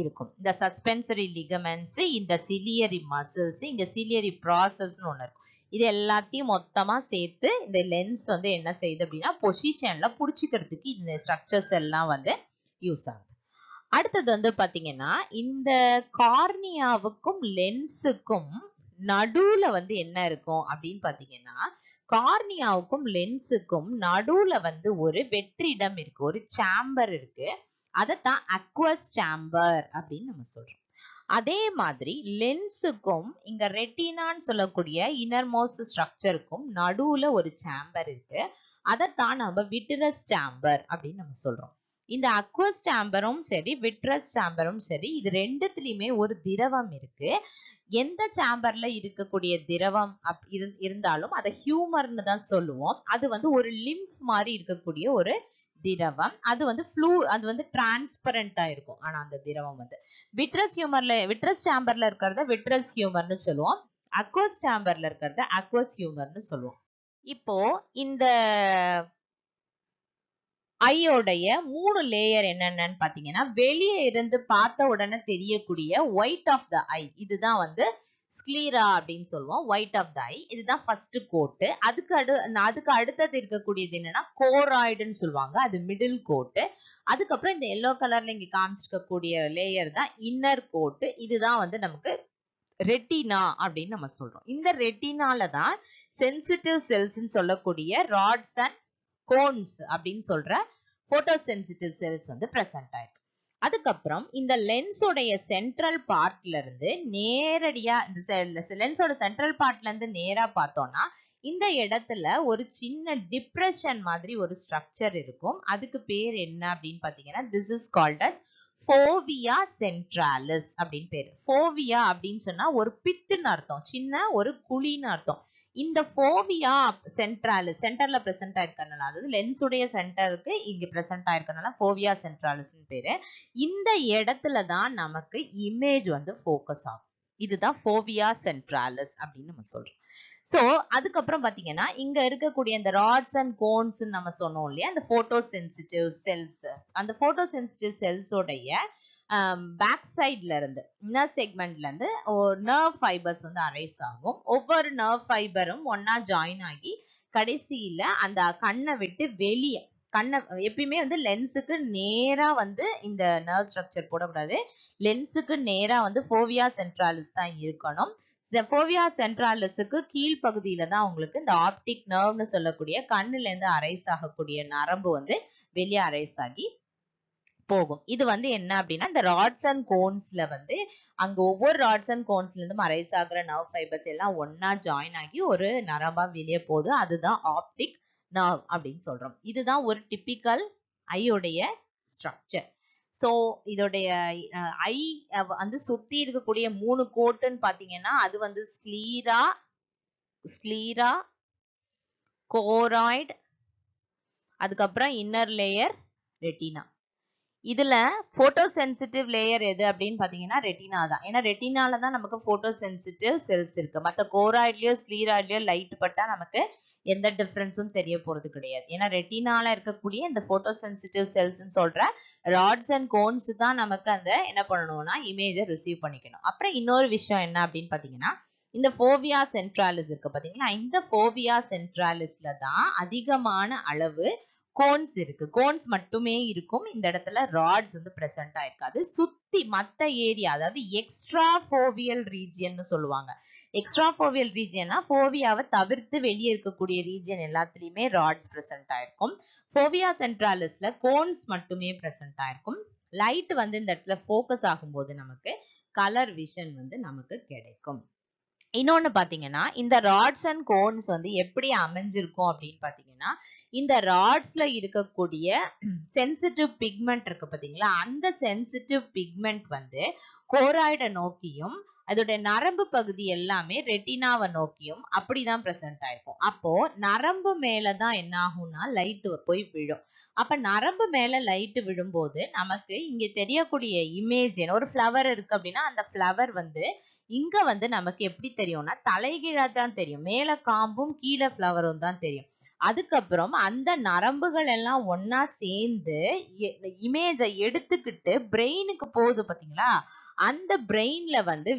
இருக்கும் இந்த சஸ்பென்சரி லிகமெண்ட்ஸ் இந்த சிலியரி மசில்ஸ் இந்த சிலியரி ப்ராசஸ்னு ஒன்று இருக்கும் இது எல்லாத்தையும் மொத்தமாக சேர்த்து இந்த லென்ஸ் வந்து என்ன செய்யுது அப்படின்னா பொசிஷனில் பிடிச்சிக்கிறதுக்கு இந்த ஸ்ட்ரக்சர்ஸ் எல்லாம் வந்து யூஸ் ஆகும் அடுத்தது வந்து பாத்தீங்கன்னா இந்த கார்னியாவுக்கும் லென்ஸுக்கும் நடுவுல வந்து என்ன இருக்கும் அப்படின்னு பாத்தீங்கன்னா கார்னியாவுக்கும் லென்ஸுக்கும் நடுவுல வந்து ஒரு வெற்றிடம் இருக்கு ஒரு சாம்பர் இருக்கு அதைத்தான் அக்வஸ் சாம்பர் அப்படின்னு நம்ம சொல்றோம் அதே மாதிரி லென்ஸுக்கும் இங்க ரெட்டினான்னு சொல்லக்கூடிய இனர்மோஸ் ஸ்ட்ரக்சருக்கும் நடுவுல ஒரு சாம்பர் இருக்கு அதைத்தான் நம்ம விட்ரஸ் சாம்பர் அப்படின்னு நம்ம சொல்றோம் இந்த அக்வஸ் சாம்பரும் சரி விட்ரஸ் சாம்பரும் சரி இது ரெண்டுத்துலயுமே ஒரு திரவம் இருக்கு எந்த சாம்பர்ல இருக்கக்கூடிய திரவம் அப் இருந்தாலும் அதை ஹியூமர்னு தான் சொல்லுவோம் அது வந்து ஒரு லிம்ஃப் மாதிரி இருக்கக்கூடிய ஒரு திரவம் அது வந்து ஃப்ளூ அது வந்து டிரான்ஸ்பரண்டா இருக்கும் ஆனா அந்த திரவம் வந்து விட்ரஸ் ஹியூமர்ல விட்ரஸ் சாம்பர்ல இருக்கிறத விட்ரஸ் ஹியூமர்னு சொல்லுவோம் அக்வஸ் சாம்பர்ல இருக்கிறத அக்வஸ் ஹியூமர்னு சொல்லுவோம் இப்போ இந்த ஐயோடைய மூணு லேயர் என்னென்னு பார்த்தீங்கன்னா வெளியே இருந்து பார்த்த உடனே தெரியக்கூடிய ஒயிட் ஆஃப் த ஐ இதுதான் வந்து ஸ்க்ளீரா அப்படின்னு சொல்லுவோம் ஒயிட் ஆஃப் த ஐ இதுதான் ஃபர்ஸ்ட் கோட்டு அதுக்கு அடு அதுக்கு அடுத்தது இருக்கக்கூடியது என்னன்னா கோராய்டுன்னு சொல்லுவாங்க அது மிடில் கோட்டு அதுக்கப்புறம் இந்த எல்லோ கலர்ல இங்க காமிச்சிருக்கக்கூடிய லேயர் தான் இன்னர் கோட்டு இதுதான் வந்து நமக்கு ரெட்டினா அப்படின்னு நம்ம சொல்றோம் இந்த ரெட்டினால தான் சென்சிட்டிவ் செல்ஸ்ன்னு சொல்லக்கூடிய ராட்ஸ் அண்ட் கோன்ஸ் அப்படின்னு சொல்ற போட்டோசென்சிட்டிவ் செல்ஸ் வந்து பிரசன்ட் ஆயிருக்கு அதுக்கப்புறம் இந்த லென்ஸோடைய சென்ட்ரல் பார்ட்ல இருந்து நேரடியா இந்த லென்ஸோட சென்ட்ரல் பார்ட்ல இருந்து நேரா பார்த்தோம்னா இந்த இடத்துல ஒரு சின்ன டிப்ரெஷன் மாதிரி ஒரு ஸ்ட்ரக்சர் இருக்கும் அதுக்கு பேர் என்ன அப்படின்னு பாத்தீங்கன்னா this is called as fovea centralis அப்படின்னு பேரு ஃபோவியா அப்படின்னு சொன்னா ஒரு பிட்டுன்னு அர்த்தம் சின்ன ஒரு குழின்னு அர்த்தம் இந்த ஃபோவியா சென்ட்ராலிஸ் சென்டர்ல பிரசன்ட் ஆயிருக்கனால அதாவது லென்ஸுடைய சென்டருக்கு இங்க பிரசன்ட் ஆயிருக்கனால ஃபோவியா சென்ட்ராலிஸ்ன்னு பேரு இந்த இடத்துல தான் நமக்கு இமேஜ் வந்து ஃபோக்கஸ் ஆகும் இதுதான் ஃபோவியா சென்ட்ராலிஸ் அப்படின்னு நம்ம சொல்றோம் ஸோ அதுக்கப்புறம் பார்த்தீங்கன்னா இங்க இருக்கக்கூடிய இந்த ராட்ஸ் அண்ட் கோன்ஸ் நம்ம சொன்னோம் இல்லையா அந்த ஃபோட்டோ சென்சிட்டிவ் செல்ஸ் அந்த போட்டோ சென்சிட்டிவ் செல்ஸோடைய பேக் சைட்ல இருந்து இன்னர் செக்மெண்ட்ல இருந்து நர்வ் ஃபைபர்ஸ் வந்து அரைஸ் ஆகும் ஒவ்வொரு நர்வ் ஃபைபரும் ஒன்னா ஜாயின் ஆகி கடைசியில அந்த கண்ணை விட்டு வெளியே கண்ணை எப்பயுமே வந்து லென்ஸுக்கு நேரா வந்து இந்த நர்வ் ஸ்ட்ரக்சர் போடக்கூடாது லென்ஸுக்கு நேரா வந்து ஃபோவியா சென்ட்ராலிஸ் தான் இருக்கணும் செஃபோவியா சென்ட்ராலிஸுக்கு கீழ்ப்பகுதியில தான் உங்களுக்கு இந்த ஆப்டிக் நர்வ்னு சொல்லக்கூடிய கண்ணுல இருந்து அரைஸ் ஆகக்கூடிய நரம்பு வந்து வெளியே அரைஸ் ஆகி போகும் இது வந்து என்ன அப்படின்னா இந்த ராட்ஸ் அண்ட் கோன்ஸ்ல வந்து அங்க ஒவ்வொரு ராட்ஸ் அண்ட் கோன்ஸ்ல இருந்து அரைஸ் ஆகுற நர்வ் ஃபைபர்ஸ் எல்லாம் ஒன்னா ஜாயின் ஆகி ஒரு நரம்பா வெளியே போகுது அதுதான் ஆப்டிக் நர்வ் அப்படின்னு சொல்றோம் இதுதான் ஒரு டிப்பிக்கல் ஐயோடைய ஸ்ட்ரக்சர் ஸோ இதோடைய ஐ வந்து சுத்தி இருக்கக்கூடிய மூணு கோட்டுன்னு பார்த்தீங்கன்னா அது வந்து ஸ்லீரா ஸ்லீரா கோராய்டு அதுக்கப்புறம் இன்னர் லேயர் ரெட்டினா இதுல போட்டோ சென்சிட்டிவ் லேயர் எது அப்படின்னு பாத்தீங்கன்னா ரெட்டினா தான் ஏன்னா ரெட்டினால தான் நமக்கு போட்டோ சென்சிட்டிவ் செல்ஸ் இருக்கு மற்ற கோராய்ட்லயோ ஸ்க்ளீராய்ட்லயோ லைட் பட்டா நமக்கு எந்த டிஃபரன்ஸும் தெரிய போறது கிடையாது ஏன்னா ரெட்டினால இருக்கக்கூடிய இந்த போட்டோ சென்சிட்டிவ் செல்ஸ் சொல்ற ராட்ஸ் அண்ட் கோன்ஸ் தான் நமக்கு அந்த என்ன பண்ணணும்னா இமேஜை ரிசீவ் பண்ணிக்கணும் அப்புறம் இன்னொரு விஷயம் என்ன அப்படின்னு பாத்தீங்கன்னா இந்த ஃபோவியா சென்ட்ராலிஸ் இருக்கு பாத்தீங்களா இந்த ஃபோவியா சென்ட்ராலிஸ்ல தான் அதிகமான அளவு கோன்ஸ் இருக்கு கோன்ஸ் மட்டுமே இருக்கும் இந்த இடத்துல ராட்ஸ் வந்து பிரசன்ட் ஆயிருக்காது சுத்தி மத்த ஏரியா அதாவது எக்ஸ்ட்ரா ஃபோவியல் ரீஜியன் சொல்லுவாங்க எக்ஸ்ட்ரா ஃபோவியல் ரீஜியன்னா ஃபோவியாவை தவிர்த்து வெளியே இருக்கக்கூடிய ரீஜியன் எல்லாத்துலயுமே ராட்ஸ் பிரசன்ட் ஆயிருக்கும் ஃபோவியா சென்ட்ராலிஸ்ல கோன்ஸ் மட்டுமே பிரசன்ட் ஆயிருக்கும் லைட் வந்து இந்த இடத்துல ஃபோக்கஸ் ஆகும்போது நமக்கு கலர் விஷன் வந்து நமக்கு கிடைக்கும் இன்னொன்று பார்த்தீங்கன்னா இந்த ராட்ஸ் அண்ட் கோன்ஸ் வந்து எப்படி அமைஞ்சிருக்கும் அப்படின்னு பார்த்தீங்கன்னா இந்த ராட்ஸில் இருக்கக்கூடிய சென்சிட்டிவ் பிக்மெண்ட் இருக்கு பார்த்தீங்களா அந்த சென்சிட்டிவ் பிக்மெண்ட் வந்து கோராய்டை நோக்கியும் அதோட நரம்பு பகுதி எல்லாமே ரெட்டினாவை நோக்கியும் அப்படிதான் ப்ரெசென்ட் ஆயிருக்கும் அப்போ நரம்பு மேலதான் தான் என்ன ஆகும்னா லைட்டு போய் விழும் அப்ப நரம்பு மேல லைட்டு விழும்போது நமக்கு இங்க தெரியக்கூடிய இமேஜ் ஒரு ஃப்ளவர் இருக்கு அப்படின்னா அந்த ஃப்ளவர் வந்து இங்க வந்து நமக்கு எப்படி தெரியும்னா தலைகீழா தான் தெரியும் மேல காம்பும் கீழே ஃப்ளவரும் தான் தெரியும் அதுக்கப்புறம் அந்த நரம்புகள் எல்லாம் ஒன்னா சேர்ந்து இமேஜை எடுத்துக்கிட்டு பிரெயினுக்கு போகுது பாத்தீங்களா அந்த பிரெயின்ல வந்து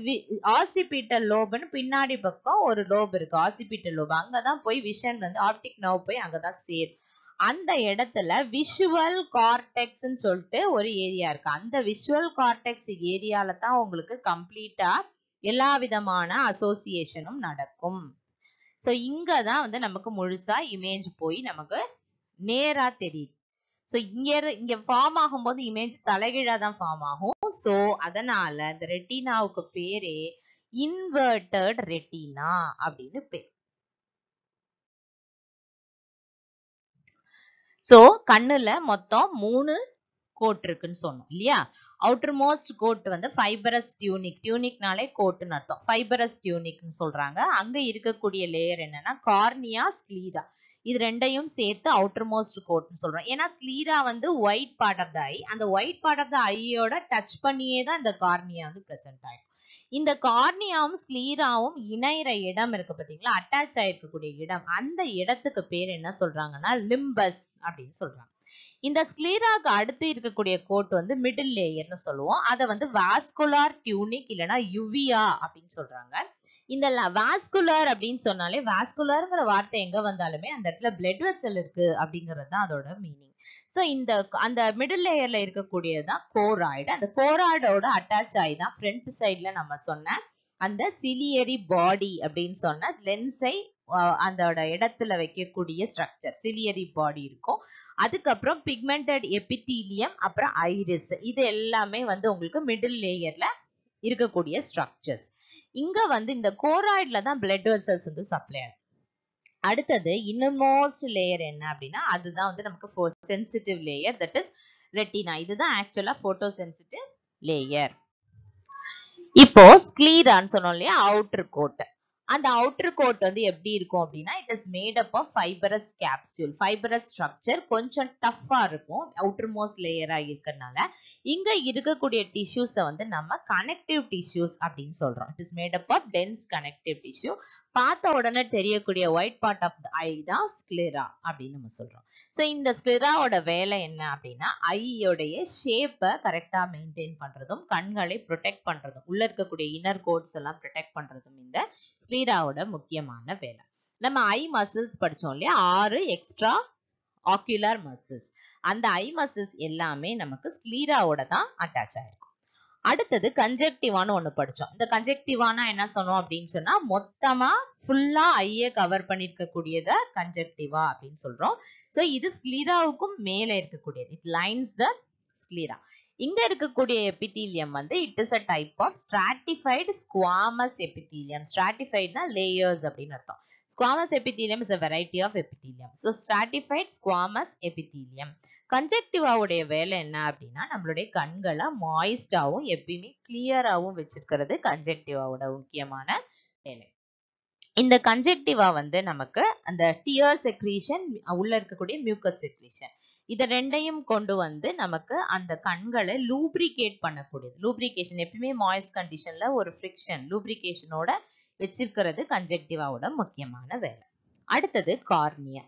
ஆசிபிட்டல் லோபுன்னு பின்னாடி பக்கம் ஒரு லோப் இருக்கு ஆசிபிட்டல் லோப் அங்கதான் போய் விஷன் வந்து ஆப்டிக் நவ் போய் அங்கதான் சேரும் அந்த இடத்துல விஷுவல் கார்டெக்ஸ்ன்னு சொல்லிட்டு ஒரு ஏரியா இருக்கு அந்த விஷுவல் கார்டெக்ஸ் ஏரியால தான் உங்களுக்கு கம்ப்ளீட்டா எல்லா விதமான அசோசியேஷனும் நடக்கும் ஸோ இங்கே தான் வந்து நமக்கு முழுசா இமேஜ் போய் நமக்கு நேரா தெரியுது ஸோ இங்கே இங்கே ஃபார்ம் ஆகும்போது இமேஜ் தலைகீழாக தான் ஃபார்ம் ஆகும் ஸோ அதனால இந்த ரெட்டினாவுக்கு பேரே இன்வெர்டட் ரெட்டினா அப்படின்னு பேர் ஸோ கண்ணுல மொத்தம் மூணு கோட் இருக்குன்னு சொன்னோம் இல்லையா அவுட்டர் மோஸ்ட் கோட் வந்து ஃபைபரஸ் டியூனிக் டியூனிக்னாலே கோட்டுன்னு அர்த்தம் ஃபைபரஸ் டியூனிக்னு சொல்றாங்க அங்க இருக்கக்கூடிய லேயர் என்னன்னா கார்னியா ஸ்லீரா இது ரெண்டையும் சேர்த்து அவுட்டர் மோஸ்ட் கோட்னு சொல்றோம் ஏன்னா ஸ்லீரா வந்து white part of the eye அந்த ஒயிட் பார்ட் ஆஃப் த ஐயோட டச் பண்ணியே தான் இந்த கார்னியா வந்து ப்ரெசென்ட் ஆயிடும் இந்த கார்னியாவும் ஸ்லீராவும் இணையிற இடம் இருக்கு பாத்தீங்களா அட்டாச் ஆயிருக்கக்கூடிய இடம் அந்த இடத்துக்கு பேர் என்ன சொல்றாங்கன்னா லிம்பஸ் அப்படின்னு சொல்றாங்க இந்த ஸ்க்ளீராக்கு அடுத்து இருக்கக்கூடிய கோட் வந்து மிடில் லேயர்னு சொல்லுவோம் அதை வந்து வாஸ்குலார் டியூனிக் இல்லைன்னா யுவியா அப்படின்னு சொல்றாங்க இந்த வாஸ்குலர் அப்படின்னு சொன்னாலே வாஸ்குலருங்கிற வார்த்தை எங்க வந்தாலுமே அந்த இடத்துல பிளட் வெசல் இருக்கு அப்படிங்கிறது தான் அதோட மீனிங் ஸோ இந்த அந்த மிடில் லேயர்ல இருக்கக்கூடியது தான் கோராய்டு அந்த கோராய்டோட அட்டாச் ஆகி தான் ஃப்ரண்ட் சைட்ல நம்ம சொன்ன அந்த சிலியரி பாடி அப்படின்னு சொன்னா லென்ஸை அந்த இடத்துல வைக்கக்கூடிய ஸ்ட்ரக்சர் சிலியரி பாடி இருக்கும் அதுக்கப்புறம் பிக்மெண்டட் எபிட்டீலியம் அப்புறம் ஐரிஸ் இது எல்லாமே வந்து உங்களுக்கு மிடில் லேயர்ல இருக்கக்கூடிய ஸ்ட்ரக்சர்ஸ் இங்க வந்து இந்த கோராய்ட்ல தான் பிளட் வெசல்ஸ் வந்து சப்ளை ஆகும் அடுத்தது இன்னமோஸ்ட் லேயர் என்ன அப்படின்னா அதுதான் வந்து நமக்கு sensitive layer that is retina இதுதான் ஆக்சுவலா போட்டோ சென்சிட்டிவ் லேயர் இப்போ ஸ்க்லீரான்னு சொன்னோம் இல்லையா அவுட்டர் கோட்டை அந்த அவுட்டர் கோட் வந்து எப்படி இருக்கும் அப்படின்னா it is made up of fibrous capsule fibrous structure கொஞ்சம் டஃப்பாக இருக்கும் அவுட்டர் மோஸ்ட் லேயராக இருக்கிறதுனால இங்கே இருக்கக்கூடிய டிஷ்யூஸை வந்து நம்ம கனெக்டிவ் டிஷ்யூஸ் அப்படின்னு சொல்கிறோம் it is made up of dense connective tissue பார்த்த உடனே தெரியக்கூடிய white part of the eye தான் ஸ்க்ளெரா அப்படின்னு நம்ம சொல்கிறோம் ஸோ இந்த ஸ்க்ளெராவோட வேலை என்ன அப்படின்னா ஐயோடைய ஷேப்பை கரெக்டாக மெயின்டைன் பண்ணுறதும் கண்களை ப்ரொடெக்ட் பண்ணுறதும் உள்ளே இருக்கக்கூடிய இன்னர் கோட்ஸ் எல்லாம் ப்ரொடெக்ட் பண்ணுறதும் இந்த ஸ்க்ளீ அமீடாவோட முக்கியமான வேலை நம்ம ஐ மசில்ஸ் படித்தோம் இல்லையா ஆறு எக்ஸ்ட்ரா ஆக்குலர் மசில்ஸ் அந்த ஐ மசில்ஸ் எல்லாமே நமக்கு ஸ்லீராவோட தான் அட்டாச் ஆயிருக்கும் அடுத்தது கன்ஜெக்டிவான்னு ஒன்று படித்தோம் இந்த கன்ஜெக்டிவானா என்ன சொன்னோம் அப்படின்னு சொன்னால் மொத்தமாக ஃபுல்லாக ஐயை கவர் பண்ணியிருக்கக்கூடியத கன்ஜெக்டிவா அப்படின்னு சொல்கிறோம் ஸோ இது ஸ்லீராவுக்கும் மேலே இருக்கக்கூடியது இட் லைன்ஸ் த ஸ்லீரா இங்க இருக்கக்கூடிய epithelium வந்து it is a type of stratified squamous epithelium stratified னா layers அப்படின்னு அர்த்தம் squamous epithelium is a variety of epithelium so stratified squamous epithelium conjunctiva உடைய வேலை என்ன அப்படின்னா நம்மளுடைய கண்களை moist ஆவும் எப்பயுமே clear ஆவும் வச்சிருக்கிறது conjunctiva வோட முக்கியமான வேலை இந்த கன்ஜெக்டிவா வந்து நமக்கு அந்த டியர் செக்ரீஷன் உள்ள இருக்கக்கூடிய மியூக்கஸ் செக்ரீஷன் இதை ரெண்டையும் கொண்டு வந்து நமக்கு அந்த கண்களை லூப்ரிகேட் பண்ணக்கூடியது லூப்ரிகேஷன் எப்பயுமே மாய்ஸ் கண்டிஷன்ல ஒரு ஃப்ரிக்ஷன் லூப்ரிகேஷனோட வச்சிருக்கிறது கன்ஜெக்டிவாவோட முக்கியமான வேலை அடுத்தது கார்னியா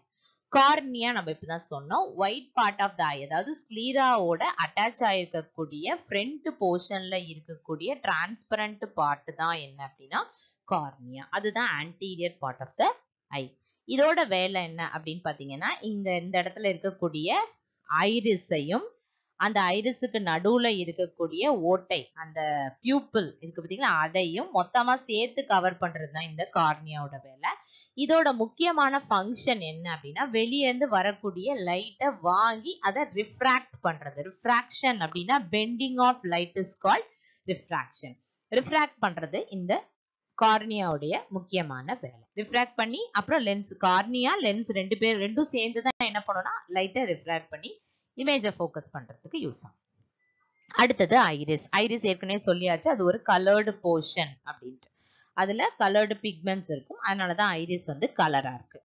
கார்னியா நம்ம தான் சொன்னோம் white part of the eye அதாவது ஸ்லீராவோட அட்டாச் ஆயிருக்கக்கூடிய ஃப்ரண்ட் போர்ஷனில் இருக்கக்கூடிய டிரான்ஸ்பரண்ட் பார்ட் தான் என்ன அப்படின்னா கார்னியா அதுதான் anterior part of the eye இதோட வேலை என்ன அப்படின்னு பார்த்தீங்கன்னா இந்த இந்த இடத்துல இருக்கக்கூடிய ஐரிஸையும் அந்த ஐரிஸுக்கு நடுவுல இருக்கக்கூடிய ஓட்டை அந்த பியூப்பிள் இருக்கு பார்த்தீங்களா அதையும் மொத்தமா சேர்த்து கவர் பண்ணுறது தான் இந்த கார்னியாவோட வேலை இதோட முக்கியமான ஃபங்க்ஷன் என்ன அப்படின்னா வெளியேருந்து வரக்கூடிய லைட்டை வாங்கி அதை ரிஃப்ராக்ட் பண்றது ரிஃப்ராக்ஷன் அப்படின்னா bending of light is called refraction refract பண்றது இந்த கார்னியாவுடைய முக்கியமான வேலை ரிஃப்ராக்ட் பண்ணி அப்புறம் லென்ஸ் கார்னியா லென்ஸ் ரெண்டு பேர் ரெண்டும் சேர்ந்து தான் என்ன பண்ணோம்னா லைட்டை ரிஃப்ராக்ட் பண்ணி இமேஜை ஃபோக்கஸ் பண்ணுறதுக்கு யூஸ் ஆகும் அடுத்தது ஐரிஸ் ஐரிஸ் ஏற்கனவே சொல்லியாச்சு அது ஒரு கலர்டு போர்ஷன் அப்படின்ட்டு அதில் கலர்டு பிக்மெண்ட்ஸ் இருக்கும் அதனால தான் ஐரிஸ் வந்து கலராக இருக்கு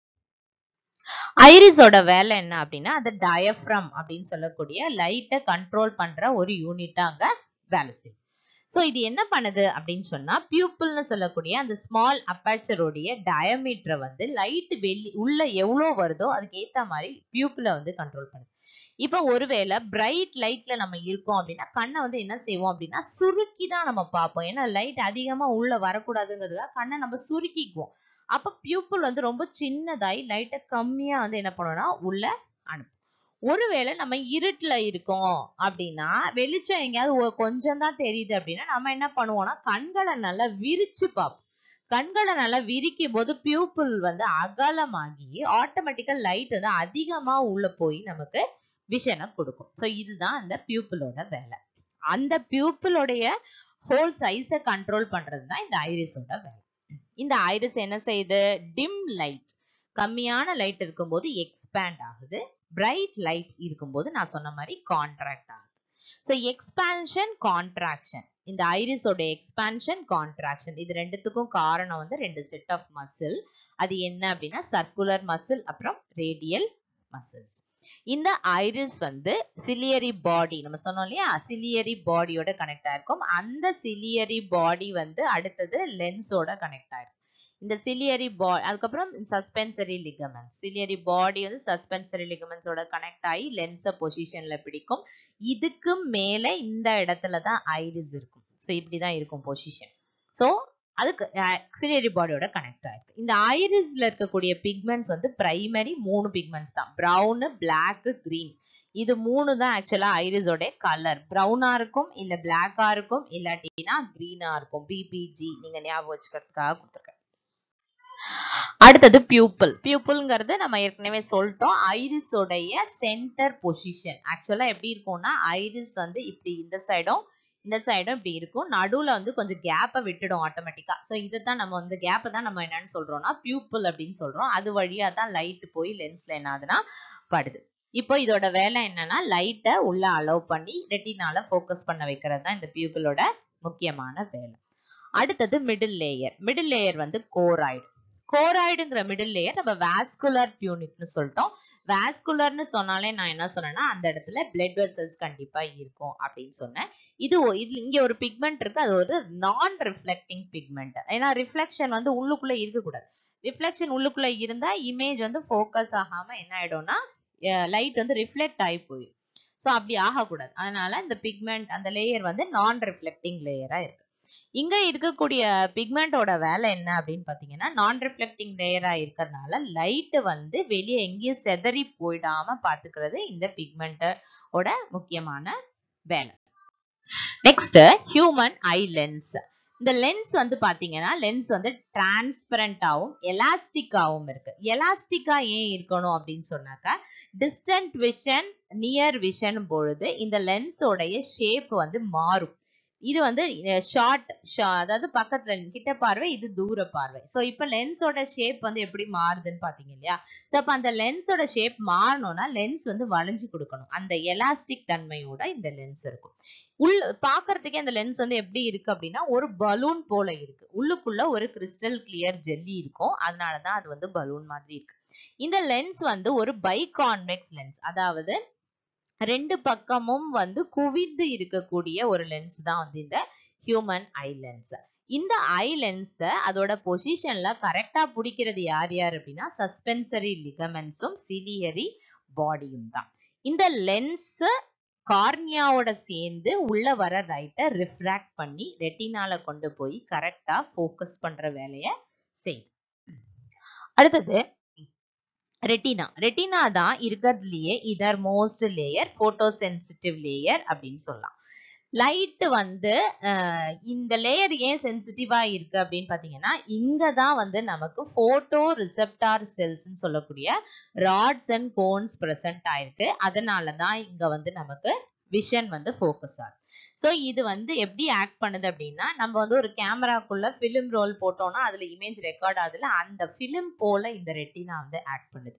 ஐரிஸோட வேலை என்ன அப்படின்னா அது டயஃப்ரம் அப்படின்னு சொல்லக்கூடிய லைட்டை கண்ட்ரோல் பண்ணுற ஒரு யூனிட்டாக அங்கே வேலை செய்யும் ஸோ இது என்ன பண்ணுது அப்படின்னு சொன்னா பியூப்புள்னு சொல்லக்கூடிய அந்த ஸ்மால் அப்பேச்சரோடைய டயமீட்டரை வந்து லைட் வெளி உள்ள எவ்வளோ வருதோ அதுக்கு ஏற்ற மாதிரி பியூப்பிளை வந்து கண்ட்ரோல் பண்ணுது இப்போ ஒருவேளை பிரைட் லைட்ல நம்ம இருக்கோம் அப்படின்னா கண்ணை வந்து என்ன செய்வோம் அப்படின்னா சுருக்கி தான் நம்ம பார்ப்போம் ஏன்னா லைட் அதிகமாக உள்ள வரக்கூடாதுங்கிறதுக்காக கண்ணை நம்ம சுருக்கிக்குவோம் அப்போ பியூப்புள் வந்து ரொம்ப சின்னதாகி லைட்டை கம்மியாக வந்து என்ன பண்ணோம்னா உள்ள அனுப்பும் ஒருவேளை நம்ம இருட்டில் இருக்கோம் அப்படின்னா வெளிச்சம் எங்கேயாவது கொஞ்சம் தான் தெரியுது அப்படின்னா நம்ம என்ன பண்ணுவோம்னா கண்களை நல்லா விரிச்சு பார்ப்போம் கண்களை நல்லா விரிக்கும் போது பியூப்புள் வந்து அகலமாகி ஆட்டோமேட்டிக்கா லைட் வந்து அதிகமா உள்ள போய் நமக்கு விஷனை கொடுக்கும் ஸோ இதுதான் அந்த பியூப்பிளோட வேலை அந்த பியூப்பிளோடைய ஹோல் சைஸை கண்ட்ரோல் பண்றதுதான் தான் இந்த ஐரிஸோட வேலை இந்த ஐரிஸ் என்ன செய்யுது டிம் லைட் கம்மியான லைட் இருக்கும்போது எக்ஸ்பேண்ட் ஆகுது பிரைட் லைட் இருக்கும்போது நான் சொன்ன மாதிரி கான்ட்ராக்ட் ஆகுது ஸோ எக்ஸ்பேன்ஷன் கான்ட்ராக்ஷன் இந்த ஐரிஸோட எக்ஸ்பான்ஷன் கான்ட்ராக்ஷன் இது ரெண்டுத்துக்கும் காரணம் வந்து ரெண்டு செட் ஆஃப் மசில் அது என்ன அப்படின்னா சர்க்குலர் மசில் அப்புறம் ரேடியல் மசில்ஸ் இந்த ஐரிஸ் வந்து சிலியரி பாடி நம்ம சொன்னோம் இல்லையா சிலியரி பாடியோட கனெக்ட் ஆயிருக்கும் அந்த சிலியரி பாடி வந்து அடுத்தது லென்ஸோட கனெக்ட் ஆயிருக்கும் இந்த சிலியரி பாடி அதுக்கப்புறம் சஸ்பென்சரி லிகமெண்ட் சிலியரி பாடி வந்து சஸ்பென்சரி லிகமெண்ட்ஸோட கனெக்ட் ஆகி லென்ஸை பொசிஷன்ல பிடிக்கும் இதுக்கு மேலே இந்த இடத்துல தான் ஐரிஸ் இருக்கும் ஸோ இப்படி தான் இருக்கும் பொசிஷன் ஸோ அதுக்கு சிலியரி பாடியோட கனெக்ட் ஆயிருக்கு இந்த ஐரிஸ்ல இருக்கக்கூடிய பிக்மெண்ட்ஸ் வந்து பிரைமரி மூணு பிக்மெண்ட்ஸ் தான் ப்ரௌனு பிளாக் கிரீன் இது மூணு தான் ஆக்சுவலா ஐரிஸோட கலர் ப்ரௌனா இருக்கும் இல்ல பிளாக்கா இருக்கும் இல்லாட்டினா கிரீனா இருக்கும் பிபிஜி நீங்க ஞாபகம் வச்சுக்கிறதுக்காக கொடுத்துருக்கேன் அடுத்தது பியூப்பிள் பியூப்பிள்ங்கிறது நம்ம ஏற்கனவே சொல்லிட்டோம் உடைய சென்டர் பொசிஷன் ஆக்சுவலா எப்படி இருக்கும்னா ஐரிஸ் வந்து இப்படி இந்த சைடும் இந்த சைடும் இப்படி இருக்கும் நடுவுல வந்து கொஞ்சம் கேப்பை விட்டுடும் ஆட்டோமேட்டிக்கா ஸோ இதை தான் நம்ம வந்து கேப்பை தான் நம்ம என்னன்னு சொல்றோம்னா பியூப்பிள் அப்படின்னு சொல்றோம் அது வழியா தான் லைட் போய் லென்ஸ்ல என்னதுன்னா படுது இப்போ இதோட வேலை என்னன்னா லைட்டை உள்ள அலோவ் பண்ணி ரெட்டினால ஃபோக்கஸ் பண்ண வைக்கிறது தான் இந்த பியூபிளோட முக்கியமான வேலை அடுத்தது மிடில் லேயர் மிடில் லேயர் வந்து கோராய்டு கோராய்டுங்கிற மிடில் லேயர் நம்ம வேஸ்குலர் யூனிட்னு சொல்லிட்டோம் வேஸ்குலர்னு சொன்னாலே நான் என்ன சொன்னேன்னா அந்த இடத்துல பிளட் வெசல்ஸ் கண்டிப்பா இருக்கும் அப்படின்னு சொன்னேன் இது இது இங்க ஒரு பிக்மெண்ட் இருக்கு அது ஒரு நான் ரிஃப்ளெக்டிங் பிக்மெண்ட் ஏன்னா ரிஃப்ளெக்ஷன் வந்து உள்ளுக்குள்ள இருக்கக்கூடாது ரிஃப்ளெக்ஷன் உள்ளுக்குள்ள இருந்தா இமேஜ் வந்து ஃபோக்கஸ் ஆகாம என்ன ஆயிடும்னா லைட் வந்து ரிஃப்ளெக்ட் ஆகி போயிடும் ஸோ அப்படி ஆகக்கூடாது அதனால இந்த பிக்மெண்ட் அந்த லேயர் வந்து நான் ரிஃப்ளெக்டிங் லேயரா இருக்கு இங்க இருக்கக்கூடிய பிக்மெண்டோட வேலை என்ன அப்படின்னு பார்த்தீங்கன்னா நான் ரிஃப்ளெக்டிங் லேயரா இருக்கிறதுனால லைட் வந்து வெளியே எங்கேயும் செதறி போயிடாம பார்த்துக்கிறது இந்த பிக்மெண்டோட முக்கியமான வேலை நெக்ஸ்ட் ஹியூமன் ஐ லென்ஸ் இந்த லென்ஸ் வந்து பாத்தீங்கன்னா லென்ஸ் வந்து டிரான்ஸ்பரண்டாகவும் எலாஸ்டிக்காகவும் இருக்கு எலாஸ்டிக்கா ஏன் இருக்கணும் அப்படின்னு சொன்னாக்கா டிஸ்டன்ட் விஷன் நியர் விஷன் பொழுது இந்த லென்ஸோடைய ஷேப் வந்து மாறும் இது வந்து ஷார்ட் அதாவது பக்கத்துல கிட்ட பார்வை இது தூர பார்வை சோ இப்ப லென்ஸோட ஷேப் வந்து எப்படி மாறுதுன்னு பாத்தீங்க இல்லையா சோ அப்போ அந்த லென்ஸோட ஷேப் மாறணும்னா லென்ஸ் வந்து வளைஞ்சு கொடுக்கணும் அந்த எலாஸ்டிக் தன்மையோட இந்த லென்ஸ் இருக்கும் உள் பாக்குறதுக்கே அந்த லென்ஸ் வந்து எப்படி இருக்கு அப்படின்னா ஒரு பலூன் போல இருக்கு உள்ளுக்குள்ள ஒரு கிறிஸ்டல் கிளியர் ஜெல்லி இருக்கும் அதனாலதான் அது வந்து பலூன் மாதிரி இருக்கு இந்த லென்ஸ் வந்து ஒரு பைகான்வெக்ஸ் லென்ஸ் அதாவது ரெண்டு பக்கமும் வந்து குவிந்து இருக்கக்கூடிய ஒரு லென்ஸ் தான் வந்து இந்த ஹியூமன் ஐ லென்ஸ் இந்த ஐ லென்ஸை அதோட பொசிஷன்ல கரெக்டா பிடிக்கிறது யார் யார் அப்படின்னா சஸ்பென்சரி லிகமெண்ட்ஸும் சிலியரி பாடியும் தான் இந்த லென்ஸ் கார்னியாவோட சேர்ந்து உள்ள வர ரைட்டை ரிஃப்ராக்ட் பண்ணி ரெட்டினால கொண்டு போய் கரெக்டா ஃபோக்கஸ் பண்ற வேலையை செய்யும் அடுத்தது ரெட்டினா ரெட்டினா தான் இருக்கிறதுலயே இதர் most layer photo sensitive layer அப்படின்னு சொல்லலாம் லைட் வந்து இந்த லேயர் ஏன் சென்சிட்டிவா இருக்கு அப்படின்னு பாத்தீங்கன்னா இங்க தான் வந்து நமக்கு போட்டோ ரிசெப்டார் செல்ஸ்ன்னு சொல்லக்கூடிய ராட்ஸ் அண்ட் கோன்ஸ் ப்ரெசென்ட் ஆயிருக்கு அதனால தான் இங்க வந்து நமக்கு விஷன் வந்து ஃபோக்கஸ் ஆகும் ஸோ இது வந்து எப்படி ஆக்ட் பண்ணுது அப்படின்னா நம்ம வந்து ஒரு கேமராக்குள்ள ஃபிலிம் ரோல் போட்டோம்னா அதுல இமேஜ் ரெக்கார்ட் ஆகுதுல அந்த ஃபிலிம் போல இந்த ரெட்டினா வந்து ஆக்ட் பண்ணுது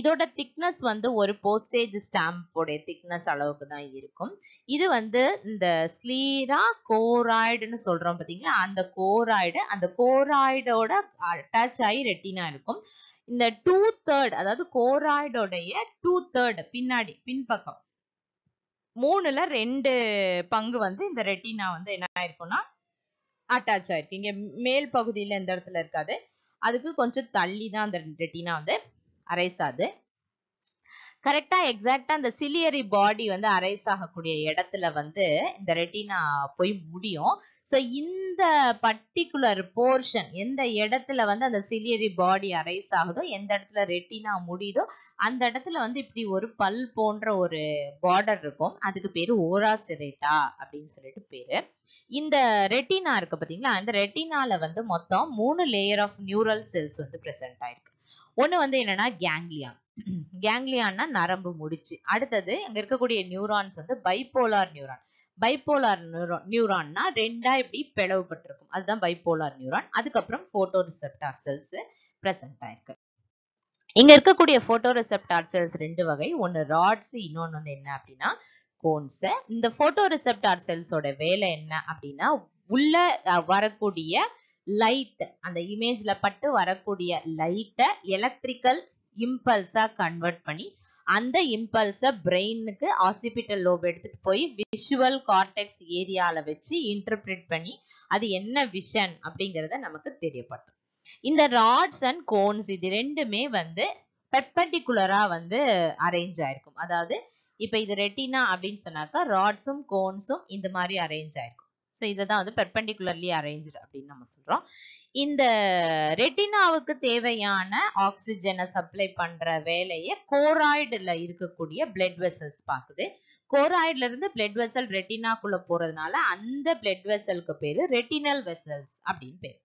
இதோட திக்னஸ் வந்து ஒரு போஸ்டேஜ் ஸ்டாம்போடைய திக்னஸ் அளவுக்கு தான் இருக்கும் இது வந்து இந்த ஸ்லீரா கோராய்டுன்னு சொல்றோம் பார்த்தீங்களா அந்த கோராய்டு அந்த கோராய்டோட அட்டாச் ஆகி ரெட்டினா இருக்கும் இந்த டூ தேர்ட் அதாவது கோராய்டோடைய டூ தேர்ட் பின்னாடி பின்பக்கம் மூணுல ரெண்டு பங்கு வந்து இந்த ரெட்டினா வந்து என்ன ஆயிருக்கும்னா அட்டாச் ஆயிருக்கு இங்க மேல் பகுதியில இந்த இடத்துல இருக்காது அதுக்கு கொஞ்சம் தள்ளி தான் அந்த ரெட்டினா வந்து அரைஸ் ஆகுது கரெக்டா எக்ஸாக்டா அந்த சிலியரி பாடி வந்து அரைஸ் ஆகக்கூடிய இடத்துல வந்து இந்த ரெட்டினா போய் முடியும் ஸோ இந்த பர்டிகுலர் போர்ஷன் எந்த இடத்துல வந்து அந்த சிலியரி பாடி அரைஸ் ஆகுதோ எந்த இடத்துல ரெட்டினா முடியுதோ அந்த இடத்துல வந்து இப்படி ஒரு பல் போன்ற ஒரு பார்டர் இருக்கும் அதுக்கு பேரு ஓராசிரேட்டா அப்படின்னு சொல்லிட்டு பேரு இந்த ரெட்டினா இருக்கு பாத்தீங்களா அந்த ரெட்டினால வந்து மொத்தம் மூணு லேயர் ஆஃப் நியூரல் செல்ஸ் வந்து பிரசன்ட் ஆயிருக்கு ஒன்று வந்து என்னன்னா கேங்லியான் கேங்லியான்னா நரம்பு முடிச்சு அடுத்தது அங்கே இருக்கக்கூடிய நியூரான்ஸ் வந்து பைப்போலார் நியூரான் பைப்போலார் நியூரோ நியூரான்னா ரெண்டா இப்படி பிளவுபட்டிருக்கும் அதுதான் பைப்போலார் நியூரான் அதுக்கப்புறம் போட்டோ ரிசெப்டார் செல்ஸ் பிரசன்ட் ஆயிருக்கு இங்க இருக்கக்கூடிய போட்டோ ரிசெப்டார் செல்ஸ் ரெண்டு வகை ஒன்னு ராட்ஸ் இன்னொன்னு வந்து என்ன அப்படின்னா கோன்ஸ் இந்த போட்டோ ரிசெப்டார் செல்ஸோட வேலை என்ன அப்படின்னா உள்ள வரக்கூடிய லைட் அந்த இமேஜ்ல பட்டு வரக்கூடிய லைட்டை எலக்ட்ரிக்கல் இம்பல்ஸா கன்வெர்ட் பண்ணி அந்த இம்பல்ஸை பிரெயினுக்கு ஆசிபிட்டல் லோப் எடுத்துட்டு போய் விஷுவல் கார்டெக்ஸ் ஏரியால வச்சு இன்டர்பிரிட் பண்ணி அது என்ன விஷன் அப்படிங்கிறத நமக்கு தெரியப்படுத்தும் இந்த ராட்ஸ் அண்ட் கோன்ஸ் இது ரெண்டுமே வந்து பெர்பெண்டிகுலரா வந்து அரேஞ்ச் ஆயிருக்கும் அதாவது இப்ப இது ரெட்டினா அப்படின்னு சொன்னாக்கா ராட்ஸும் கோன்ஸும் இந்த மாதிரி அரேஞ்ச் ஆயிருக்கும் ஸோ இதை தான் வந்து பெர்பெண்டிகுலர்லி அரேஞ்சு அப்படின்னு நம்ம சொல்கிறோம் இந்த ரெட்டினாவுக்கு தேவையான ஆக்சிஜனை சப்ளை பண்ணுற வேலையை கோராய்டில் இருக்கக்கூடிய பிளட் வெசல்ஸ் பார்க்குது கோராய்டிலிருந்து பிளட் வெசல் ரெட்டினாக்குள்ளே போகிறதுனால அந்த பிளட் வெசலுக்கு பேர் ரெட்டினல் வெசல்ஸ் அப்படின்னு பேர்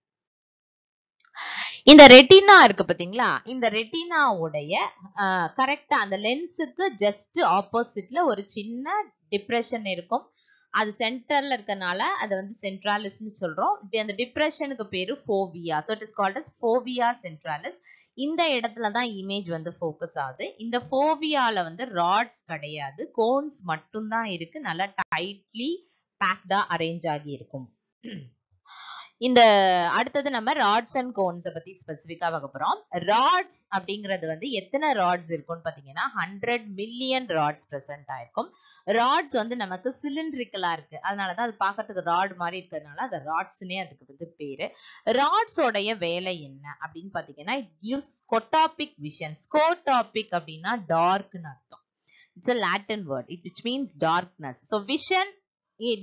இந்த ரெட்டினா இருக்கு பாத்தீங்களா இந்த ரெட்டினாவுடைய கரெக்டா அந்த லென்ஸுக்கு ஜஸ்ட் ஆப்போசிட்ல ஒரு சின்ன டிப்ரெஷன் இருக்கும் அது சென்டர்ல இருக்கனால அதை வந்து சென்ட்ராலிஸ்ன்னு சொல்றோம் அந்த டிப்ரெஷனுக்கு பேரு fovea so it is called as fovea centralis இந்த இடத்துல தான் இமேஜ் வந்து ஃபோக்கஸ் ஆகுது இந்த ஃபோவியால வந்து ராட்ஸ் கிடையாது கோன்ஸ் மட்டும்தான் இருக்கு நல்லா டைட்லி பேக்டா அரேஞ்ச் ஆகி இருக்கும் இந்த அடுத்தது நம்ம ராட்ஸ் அண்ட் கோன்ஸ் பத்தி ஸ்பெசிபிக்கா பார்க்க போறோம் ராட்ஸ் அப்படிங்கிறது வந்து எத்தனை ராட்ஸ் இருக்கும்னு பாத்தீங்கன்னா ஹண்ட்ரட் மில்லியன் ராட்ஸ் பிரசன்ட் ஆயிருக்கும் ராட்ஸ் வந்து நமக்கு சிலிண்டரிக்கலா இருக்கு அதனாலதான் அது பாக்குறதுக்கு ராட் மாதிரி இருக்கிறதுனால அது ராட்ஸ்னே அதுக்கு வந்து பேரு ராட்ஸோடைய வேலை என்ன அப்படின்னு பாத்தீங்கன்னா it gives scotopic vision scotopic அப்படின்னா டார்க்னு அர்த்தம் it's a Latin word it which means darkness so vision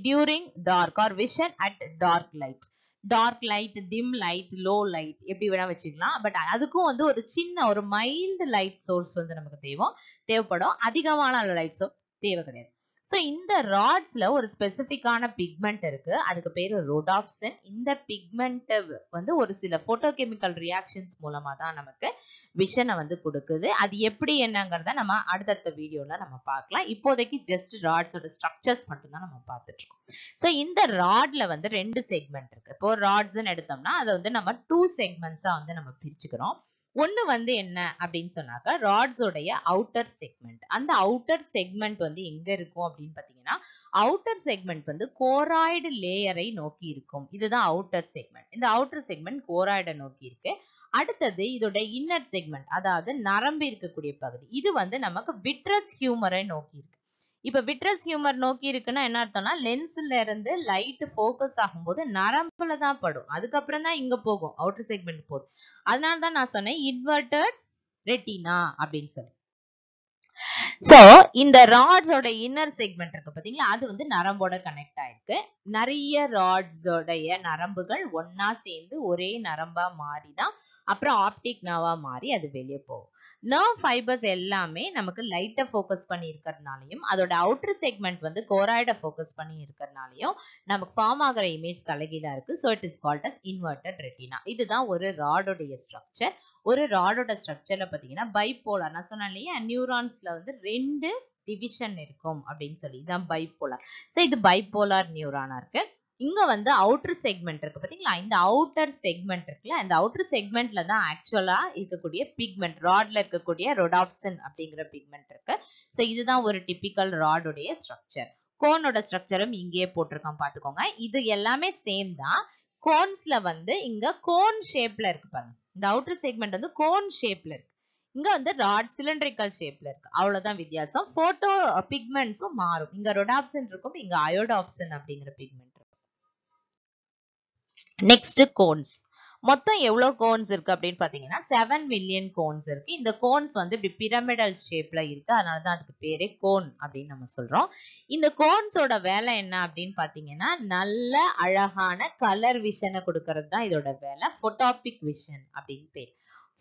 during dark or vision at dark light dark light dim light low light எப்படி வேணா வச்சுக்கலாம் பட் அதுக்கும் வந்து ஒரு சின்ன ஒரு மைல்டு லைட் சோர்ஸ் வந்து நமக்கு தேவை தேவைப்படும் அதிகமான light தேவை கிடையாது ஸோ இந்த ராட்ஸில் ஒரு ஸ்பெசிஃபிக்கான பிக்மெண்ட் இருக்கு அதுக்கு பேர் ரோடாப்சன் இந்த பிக்மெண்ட்டை வந்து ஒரு சில கெமிக்கல் ரியாக்ஷன்ஸ் மூலமாக தான் நமக்கு விஷனை வந்து கொடுக்குது அது எப்படி என்னங்கிறத நம்ம அடுத்தடுத்த வீடியோவில் நம்ம பார்க்கலாம் இப்போதைக்கு ஜஸ்ட் ராட்ஸோட ஸ்ட்ரக்சர்ஸ் மட்டும்தான் நம்ம பார்த்துட்ருக்கோம் ஸோ இந்த ராட்ல வந்து ரெண்டு செக்மெண்ட் இருக்கு இப்போ ராட்ஸ்ன்னு எடுத்தோம்னா அதை வந்து நம்ம டூ செக்மெண்ட்ஸாக வந்து நம்ம பிரிச்சுக்கிறோம் ஒன்று வந்து என்ன அப்படின்னு சொன்னாக்க ராட்ஸோடைய அவுட்டர் செக்மெண்ட் அந்த அவுட்டர் செக்மெண்ட் வந்து எங்கே இருக்கும் அப்படின்னு பார்த்தீங்கன்னா அவுட்டர் செக்மெண்ட் வந்து கோராய்டு லேயரை நோக்கி இருக்கும் இதுதான் அவுட்டர் செக்மெண்ட் இந்த அவுட்டர் செக்மெண்ட் கோராய்டை நோக்கி இருக்கு அடுத்தது இதோட இன்னர் செக்மெண்ட் அதாவது நரம்பு இருக்கக்கூடிய பகுதி இது வந்து நமக்கு விட்ரஸ் ஹியூமரை நோக்கி இருக்கு இப்ப விட்ரஸ் ஹியூமர் நோக்கி இருக்குன்னா என்ன அர்த்தம்னா லென்ஸ்ல இருந்து லைட் ஃபோக்கஸ் ஆகும்போது நரம்புல தான் படும் அதுக்கப்புறம் தான் இங்க போகும் அவுட்டர் செக்மெண்ட் போகும் அதனால தான் நான் சொன்னேன் இன்வெர்டட் ரெட்டினா அப்படின்னு சொல்லி சோ இந்த ராட்ஸோட இன்னர் செக்மெண்ட் இருக்கு பாத்தீங்களா அது வந்து நரம்போட கனெக்ட் ஆயிருக்கு நிறைய ராட்ஸோடைய நரம்புகள் ஒன்னா சேர்ந்து ஒரே நரம்பா மாறி தான் அப்புறம் ஆப்டிக் நாவா மாறி அது வெளியே போகும் நர்வ் ஃபைபர்ஸ் எல்லாமே நமக்கு லைட்டை ஃபோக்கஸ் பண்ணி அதோட அவுட்டர் செக்மெண்ட் வந்து கோராய்டை ஃபோக்கஸ் பண்ணி இருக்கிறதுனாலையும் நமக்கு ஃபார்ம் ஆகிற இமேஜ் தலைகீழாக இருக்குது so it is called as inverted retina இதுதான் ஒரு ராடோடைய ஸ்ட்ரக்சர் ஒரு ராடோட ஸ்ட்ரக்சரில் பார்த்தீங்கன்னா பைப்போலார் நான் சொன்னேன் இல்லையா நியூரான்ஸில் வந்து ரெண்டு டிவிஷன் இருக்கும் அப்படின்னு சொல்லி இதுதான் பைப்போலார் ஸோ இது பைப்போலார் நியூரானா இருக்குது இங்க வந்து அவுட்டர் செக்மெண்ட் இருக்கு பாத்தீங்களா இந்த அவுட்டர் செக்மெண்ட் இருக்குல்ல இந்த அவுட்டர் செக்மெண்ட்ல தான் ஆக்சுவலா இருக்கக்கூடிய பிக்மெண்ட் ராட்ல இருக்கக்கூடிய ரொடாப்சன் அப்படிங்கிற பிக்மெண்ட் இருக்கு சோ இதுதான் ஒரு டிபிக்கல் ராடுடைய ஸ்ட்ரக்சர் கோனோட ஸ்ட்ரக்சரும் இங்கேயே போட்டிருக்கோம் பாத்துக்கோங்க இது எல்லாமே சேம் தான் கோன்ஸ்ல வந்து இங்க கோன் ஷேப்ல இருக்கு பாருங்க இந்த அவுட்டர் செக்மெண்ட் வந்து கோன் ஷேப்ல இருக்கு இங்க வந்து ராட் சிலிண்ட்ரிக்கல் ஷேப்ல இருக்கு அவ்வளவுதான் வித்தியாசம் போட்டோ பிக்மெண்ட்ஸும் மாறும் இங்க ரொடாப்சன் இருக்கும் இங்க அயோடாப்சன் அப்படிங்கிற பிக்மெண்ட் நெக்ஸ்ட் கோன்ஸ் மொத்தம் எவ்வளோ கோன்ஸ் இருக்கு அப்படின்னு பார்த்தீங்கன்னா செவன் மில்லியன் கோன்ஸ் இருக்கு இந்த கோன்ஸ் வந்து இப்படி பிரமிடல் ஷேப்ல இருக்கு அதனால தான் அதுக்கு பேரே கோன் அப்படின்னு நம்ம சொல்றோம் இந்த கோன்ஸோட வேலை என்ன அப்படின்னு பார்த்தீங்கன்னா நல்ல அழகான கலர் விஷனை கொடுக்கறது தான் இதோட வேலை ஃபோட்டாபிக் விஷன் அப்படின்னு பேர்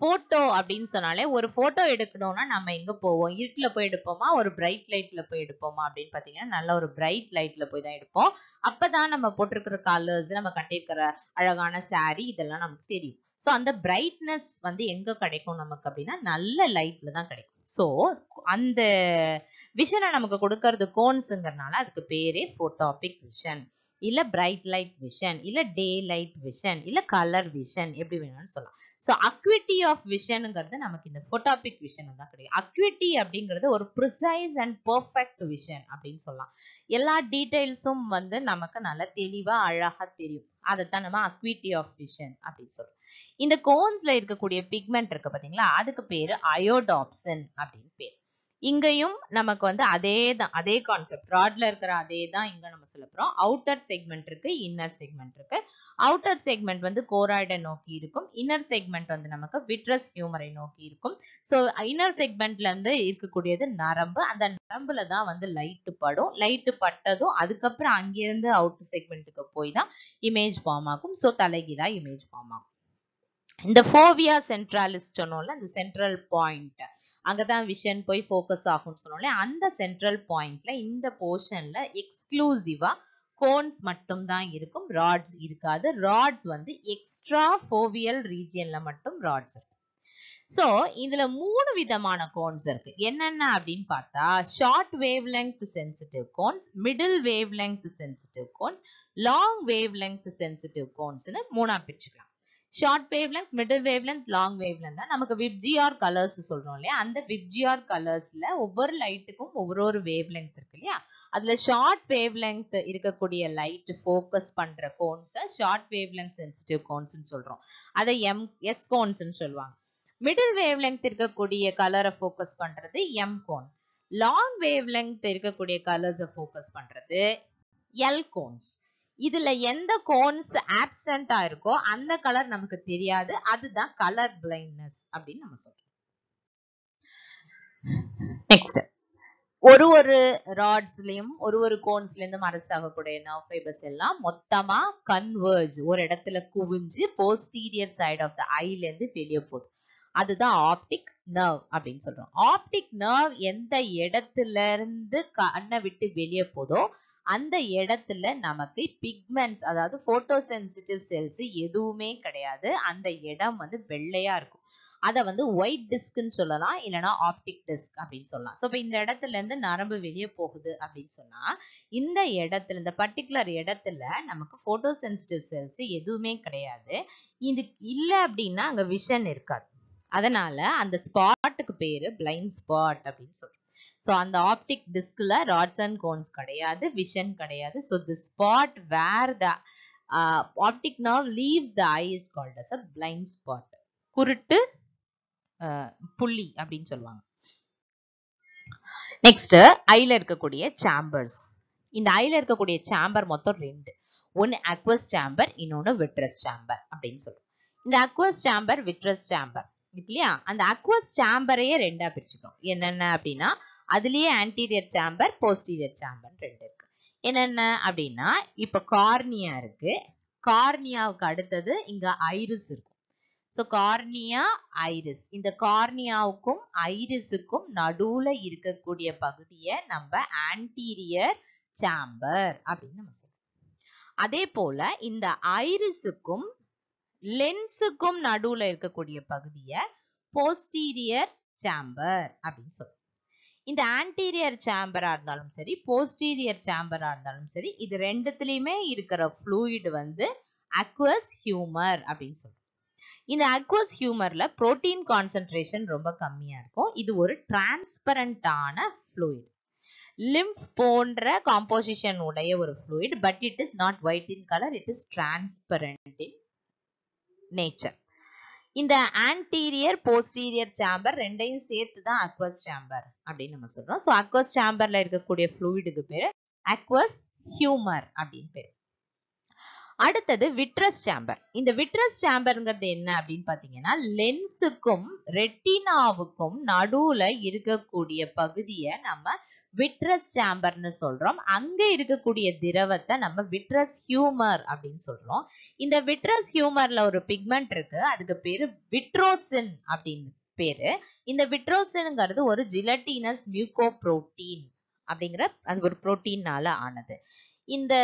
போட்டோ அப்படின்னு சொன்னாலே ஒரு போட்டோ எடுக்கணும்னா நம்ம எங்க போவோம் இருட்டில் போய் எடுப்போமா ஒரு பிரைட் லைட்ல போய் எடுப்போமா அப்படின்னு பாத்தீங்கன்னா நல்ல ஒரு பிரைட் லைட்ல போய் தான் எடுப்போம் அப்பதான் நம்ம போட்டிருக்கிற கலர்ஸ் நம்ம கட்டியிருக்கிற அழகான சாரி இதெல்லாம் நமக்கு தெரியும் ஸோ அந்த பிரைட்னஸ் வந்து எங்க கிடைக்கும் நமக்கு அப்படின்னா நல்ல லைட்ல தான் கிடைக்கும் ஸோ அந்த விஷனை நமக்கு கொடுக்கறது கோன்ஸுங்கிறனால அதுக்கு பேரே போட்டோபிக் விஷன் இல்லை பிரைட் லைட் விஷன் இல்லை டே லைட் விஷன் இல்லை கலர் விஷன் எப்படி வேணும்னு சொல்லலாம் ஸோ அக்விட்டி ஆஃப் விஷனுங்கிறது நமக்கு இந்த ஃபோட்டாபிக் விஷன் தான் கிடைக்கும் அக்விட்டி அப்படிங்கிறது ஒரு ப்ரிசைஸ் அண்ட் பர்ஃபெக்ட் விஷன் அப்படின்னு சொல்லலாம் எல்லா டீட்டெயில்ஸும் வந்து நமக்கு நல்லா தெளிவாக அழகாக தெரியும் அதைத்தான் நம்ம அக்விட்டி ஆஃப் விஷன் அப்படின்னு சொல்றோம் இந்த கோன்ஸ்ல இருக்கக்கூடிய பிக்மெண்ட் இருக்கு பார்த்தீங்களா அதுக்கு பேரு அயோடாப்சன் அப்படின்னு பேர் இங்கேயும் நமக்கு வந்து அதே தான் அதே கான்செப்ட் ராட்ல இருக்கிற அதே தான் இங்க நம்ம சொல்ல போறோம் அவுட்டர் செக்மெண்ட் இருக்கு இன்னர் செக்மெண்ட் இருக்கு அவுட்டர் செக்மெண்ட் வந்து கோராய்டை நோக்கி இருக்கும் இன்னர் செக்மெண்ட் வந்து நமக்கு விட்ரஸ் ஹியூமரை நோக்கி இருக்கும் ஸோ இன்னர் செக்மெண்ட்ல இருந்து இருக்கக்கூடியது நரம்பு அந்த நரம்புல தான் வந்து லைட்டு படும் லைட்டு பட்டதும் அதுக்கப்புறம் அங்கிருந்து அவுட்டர் செக்மெண்ட்டுக்கு போய் தான் இமேஜ் ஃபார்ம் ஆகும் ஸோ தலைகீழா இமேஜ் ஃபார்ம் ஆகும் இந்த ஃபோவியா சென்ட்ராலிஸ்ட் சொன்னோம்ல இந்த சென்ட்ரல் பாயிண்ட் அங்கதான் விஷன் போய் ஃபோக்கஸ் ஆகும்னு சொன்னோம்ல அந்த சென்ட்ரல் பாயிண்ட்ல இந்த போர்ஷன்ல எக்ஸ்க்ளூசிவா கோன்ஸ் மட்டும் தான் இருக்கும் ராட்ஸ் இருக்காது ராட்ஸ் வந்து எக்ஸ்ட்ரா ஃபோவியல் ரீஜியன்ல மட்டும் ராட்ஸ் இருக்கும் ஸோ இதுல மூணு விதமான கோன்ஸ் இருக்கு என்னென்ன அப்படின்னு பார்த்தா short wavelength sensitive cones middle wavelength sensitive cones long wavelength sensitive கோன்ஸ்னு மூணா பிரிச்சுக்கலாம் short wavelength middle wavelength long wavelength நமக்கு விப்ஜிஆர் கலர்ஸ் சொல்றோம் இல்லையா அந்த விப்ஜிஆர் கலர்ஸ்ல ஒவ்வொரு லைட்டுக்கும் ஒவ்வொரு ஒரு வேவ் இருக்கு இல்லையா அதுல ஷார்ட் வேவ் லென்த் இருக்கக்கூடிய லைட் ஃபோக்கஸ் பண்ற கோன்ஸை ஷார்ட் வேவ் சென்சிட்டிவ் கோன்ஸ்னு சொல்றோம் அதை எம் எஸ் கோன்ஸ்னு சொல்லுவாங்க மிடில் வேவ் லென்த் இருக்கக்கூடிய கலரை ஃபோக்கஸ் பண்றது M cone long wavelength இருக்கக்கூடிய கலர்ஸை ஃபோக்கஸ் பண்றது எல் கோன்ஸ் இதுல எந்த கோன்ஸ் ஆப்சண்டா இருக்கோ அந்த கலர் நமக்கு தெரியாது அதுதான் கலர் பிளைண்ட்னஸ் அப்படின்னு நம்ம சொல்றோம் நெக்ஸ்ட் ஒரு ஒரு ராட்ஸ்லயும் ஒரு ஒரு கோன்ஸ்ல இருந்து அரசாக ஆகக்கூடிய நர்வ் ஃபைபர்ஸ் எல்லாம் மொத்தமா கன்வர்ஜ் ஒரு இடத்துல குவிஞ்சு போஸ்டீரியர் சைடு ஆஃப் த ஐல இருந்து வெளியே போகுது அதுதான் ஆப்டிக் நர்வ் அப்படின்னு சொல்றோம் ஆப்டிக் நர்வ் எந்த இடத்துல இருந்து கண்ணை விட்டு வெளியே போதோ அந்த இடத்துல நமக்கு பிக்மெண்ட்ஸ் அதாவது போட்டோ சென்சிட்டிவ் செல்ஸ் எதுவுமே கிடையாது அந்த இடம் வந்து வெள்ளையா இருக்கும் அதை வந்து ஒயிட் டிஸ்க்னு சொல்லலாம் இல்லைனா ஆப்டிக் டிஸ்க் அப்படின்னு சொல்லலாம் ஸோ இப்போ இந்த இடத்துல இருந்து நரம்பு வெளியே போகுது அப்படின்னு சொன்னா இந்த இடத்துல இந்த பர்டிகுலர் இடத்துல நமக்கு போட்டோ சென்சிட்டிவ் செல்ஸ் எதுவுமே கிடையாது இது இல்லை அப்படின்னா அங்கே விஷன் இருக்காது அதனால அந்த ஸ்பாட்டுக்கு பேரு பிளைண்ட் ஸ்பாட் அப்படின்னு சொல்றோம் ஸோ அந்த ஆப்டிக் டிஸ்கில் ராட்ஸ் அண்ட் கோன்ஸ் கிடையாது விஷன் கிடையாது so the spot where the optic nerve leaves the eye is called as a blind spot குருட்டு uh, புள்ளி அப்படின்னு சொல்லுவாங்க நெக்ஸ்ட் ஐல இருக்கக்கூடிய சாம்பர்ஸ் இந்த ஐல இருக்கக்கூடிய சாம்பர் மொத்தம் ரெண்டு ஒன்னு அக்வஸ் சாம்பர் இன்னொன்னு விட்ரஸ் சாம்பர் அப்படின்னு சொல்லுவோம் இந்த அக்வஸ் சாம்பர் விட்ரஸ் சாம்பர் இல்லையா அந்த அக்வஸ் சாம்பரையே ரெண்டா பிரிச்சுக்கணும் என்னென்ன அப்படின்னா அதுலேயே ஆன்டீரியர் சாம்பர் போஸ்டீரியர் சாம்பர் ரெண்டு இருக்கு என்னென்ன அப்படின்னா இப்போ கார்னியா இருக்கு கார்னியாவுக்கு அடுத்தது இங்க ஐரிஸ் இருக்கும் ஸோ கார்னியா ஐரிஸ் இந்த கார்னியாவுக்கும் ஐரிஸுக்கும் நடுவுல இருக்கக்கூடிய பகுதியை நம்ம ஆன்டீரியர் சாம்பர் அப்படின்னு நம்ம சொல்லுவோம் அதே போல இந்த ஐரிஸுக்கும் லென்ஸுக்கும் நடுவுல இருக்கக்கூடிய பகுதியை போஸ்டீரியர் சாம்பர் அப்படின்னு சொல்லுவோம் இந்த ஆன்டீரியர் சேம்பரா இருந்தாலும் சரி போஸ்டீரியர் சேம்பரா இருந்தாலும் சரி இது ரெண்டுத்திலயுமே இருக்கிற ஃப்ளூயிட் வந்து அக்வஸ் ஹியூமர் அப்படின்னு சொல்றோம் இந்த அக்வஸ் ஹியூமர்ல புரோட்டீன் கான்சென்ட்ரேஷன் ரொம்ப கம்மியா இருக்கும் இது ஒரு டிரான்ஸ்பரண்டான ஃப்ளூயிட் லிம்ப் போன்ற காம்போசிஷன் உடைய ஒரு fluid but it is not white in colour it is transparent in nature இந்த ஆன்டீரியர் போஸ்டீரியர் சாம்பர் ரெண்டையும் சேர்த்து தான் அக்வஸ் சாம்பர் அப்படின்னு நம்ம சொல்றோம் ஸோ அக்வஸ் சாம்பர்ல இருக்கக்கூடிய ஃப்ளூயிடுக்கு பேரு அக்வஸ் ஹியூமர் அப்படின்னு பேர் அடுத்தது விட்ரஸ் சாம்பர் இந்த விட்ரஸ் சாம்பர்ங்கிறது என்ன அப்படின்னு பாத்தீங்கன்னா லென்ஸுக்கும் ரெட்டினாவுக்கும் நடுவுல இருக்கக்கூடிய பகுதியை நம்ம விட்ரஸ் சாம்பர்னு சொல்றோம் அங்க இருக்கக்கூடிய திரவத்தை நம்ம விட்ரஸ் ஹியூமர் அப்படின்னு சொல்றோம் இந்த விட்ரஸ் ஹியூமர்ல ஒரு பிக்மெண்ட் இருக்கு அதுக்கு பேரு விட்ரோசின் அப்படின்னு பேரு இந்த விட்ரோசின்ங்கிறது ஒரு ஜிலட்டினஸ் மியூகோ புரோட்டீன் அப்படிங்கிற அது ஒரு புரோட்டீனால ஆனது இந்த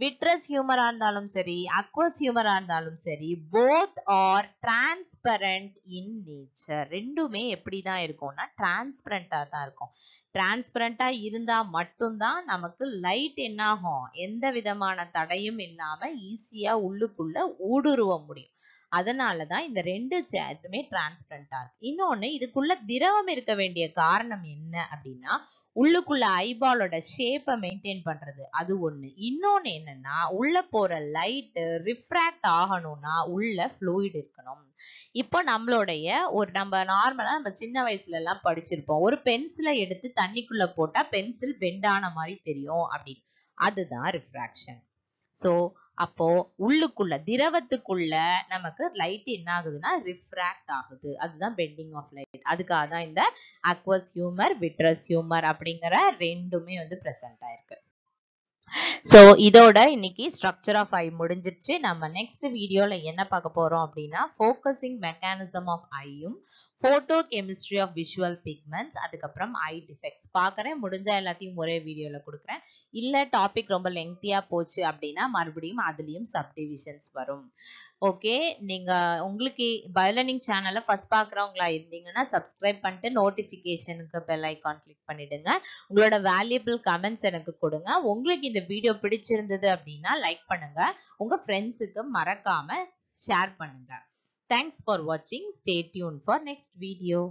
விட்ரஸ் ஹியூமரா இருந்தாலும் சரி அக்வஸ் ஹியூமரா இருந்தாலும் சரி both are transparent in nature ரெண்டுமே எப்படிதான் இருக்கும்னா டிரான்ஸ்பரண்டா தான் இருக்கும் டிரான்ஸ்பரண்ட்டாக இருந்தால் மட்டும்தான் நமக்கு லைட் என்னாகும் எந்த விதமான தடையும் இல்லாமல் ஈஸியாக உள்ளுக்குள்ளே ஊடுருவ முடியும் அதனால தான் இந்த ரெண்டு சேருமே டிரான்ஸ்பரண்டா இருக்கு இன்னொன்று இதுக்குள்ள திரவம் இருக்க வேண்டிய காரணம் என்ன அப்படின்னா உள்ளுக்குள்ள ஐபாலோட ஷேப்பை மெயின்டைன் பண்றது அது ஒன்று இன்னொன்று என்னன்னா உள்ள போற லைட்டு ரிஃப்ராக்ட் ஆகணும்னா உள்ள ஃப்ளூயிட் இருக்கணும் இப்போ நம்மளுடைய ஒரு நம்ம நார்மலா நம்ம சின்ன வயசுல எல்லாம் படிச்சிருப்போம் ஒரு பென்சிலை எடுத்து தண்ணிக்குள்ள போட்டா பென்சில் பெண்டான மாதிரி தெரியும் அப்படின்னு அதுதான் ரிஃப்ராக்ஷன் ஸோ அப்போ உள்ளுக்குள்ள திரவத்துக்குள்ள நமக்கு லைட் என்ன ஆகுதுன்னா ரிஃப்ராக்ட் ஆகுது அதுதான் பெண்டிங் ஆஃப் லைட் அதுக்காக தான் இந்த அக்வஸ் ஹியூமர் விட்ரஸ் ஹியூமர் அப்படிங்கிற ரெண்டுமே வந்து ப்ரெசென்ட் ஆயிருக்கு சோ இதோட இன்னைக்கு ஸ்ட்ரக்சர் ஆஃப் ஐ முடிஞ்சிருச்சு நம்ம நெக்ஸ்ட் வீடியோல என்ன பார்க்க போறோம் அப்படின்னா ஃபோக்கஸிங் மெக்கானிசம் ஆஃப் ஐயும் photo chemistry of visual pigments அதுக்கப்புறம் ஐ டிஃபெக்ட்ஸ் பாக்குறேன் முடிஞ்சா எல்லாத்தையும் ஒரே வீடியோல கொடுக்குறேன் இல்ல டாபிக் ரொம்ப லெங்க்த்தியாக போச்சு அப்படின்னா மறுபடியும் அதுலேயும் சப்டிவிஷன்ஸ் வரும் ஓகே நீங்க உங்களுக்கு பயோலர்னிங் சேனல ஃபர்ஸ்ட் பாக்குறவங்களா இருந்தீங்கன்னா சப்ஸ்கிரைப் பண்ணிட்டு நோட்டிஃபிகேஷனுக்கு பெல் ஐக்கான் கிளிக் பண்ணிடுங்க உங்களோட வேல்யூபிள் கமெண்ட்ஸ் எனக்கு கொடுங்க உங்களுக்கு இந்த வீடியோ பிடிச்சிருந்தது அப்படின்னா லைக் பண்ணுங்க உங்க ஃப்ரெண்ட்ஸுக்கு மறக்காம ஷேர் பண்ணுங்க தேங்க்ஸ் ஃபார் வாட்சிங் stay tune for next video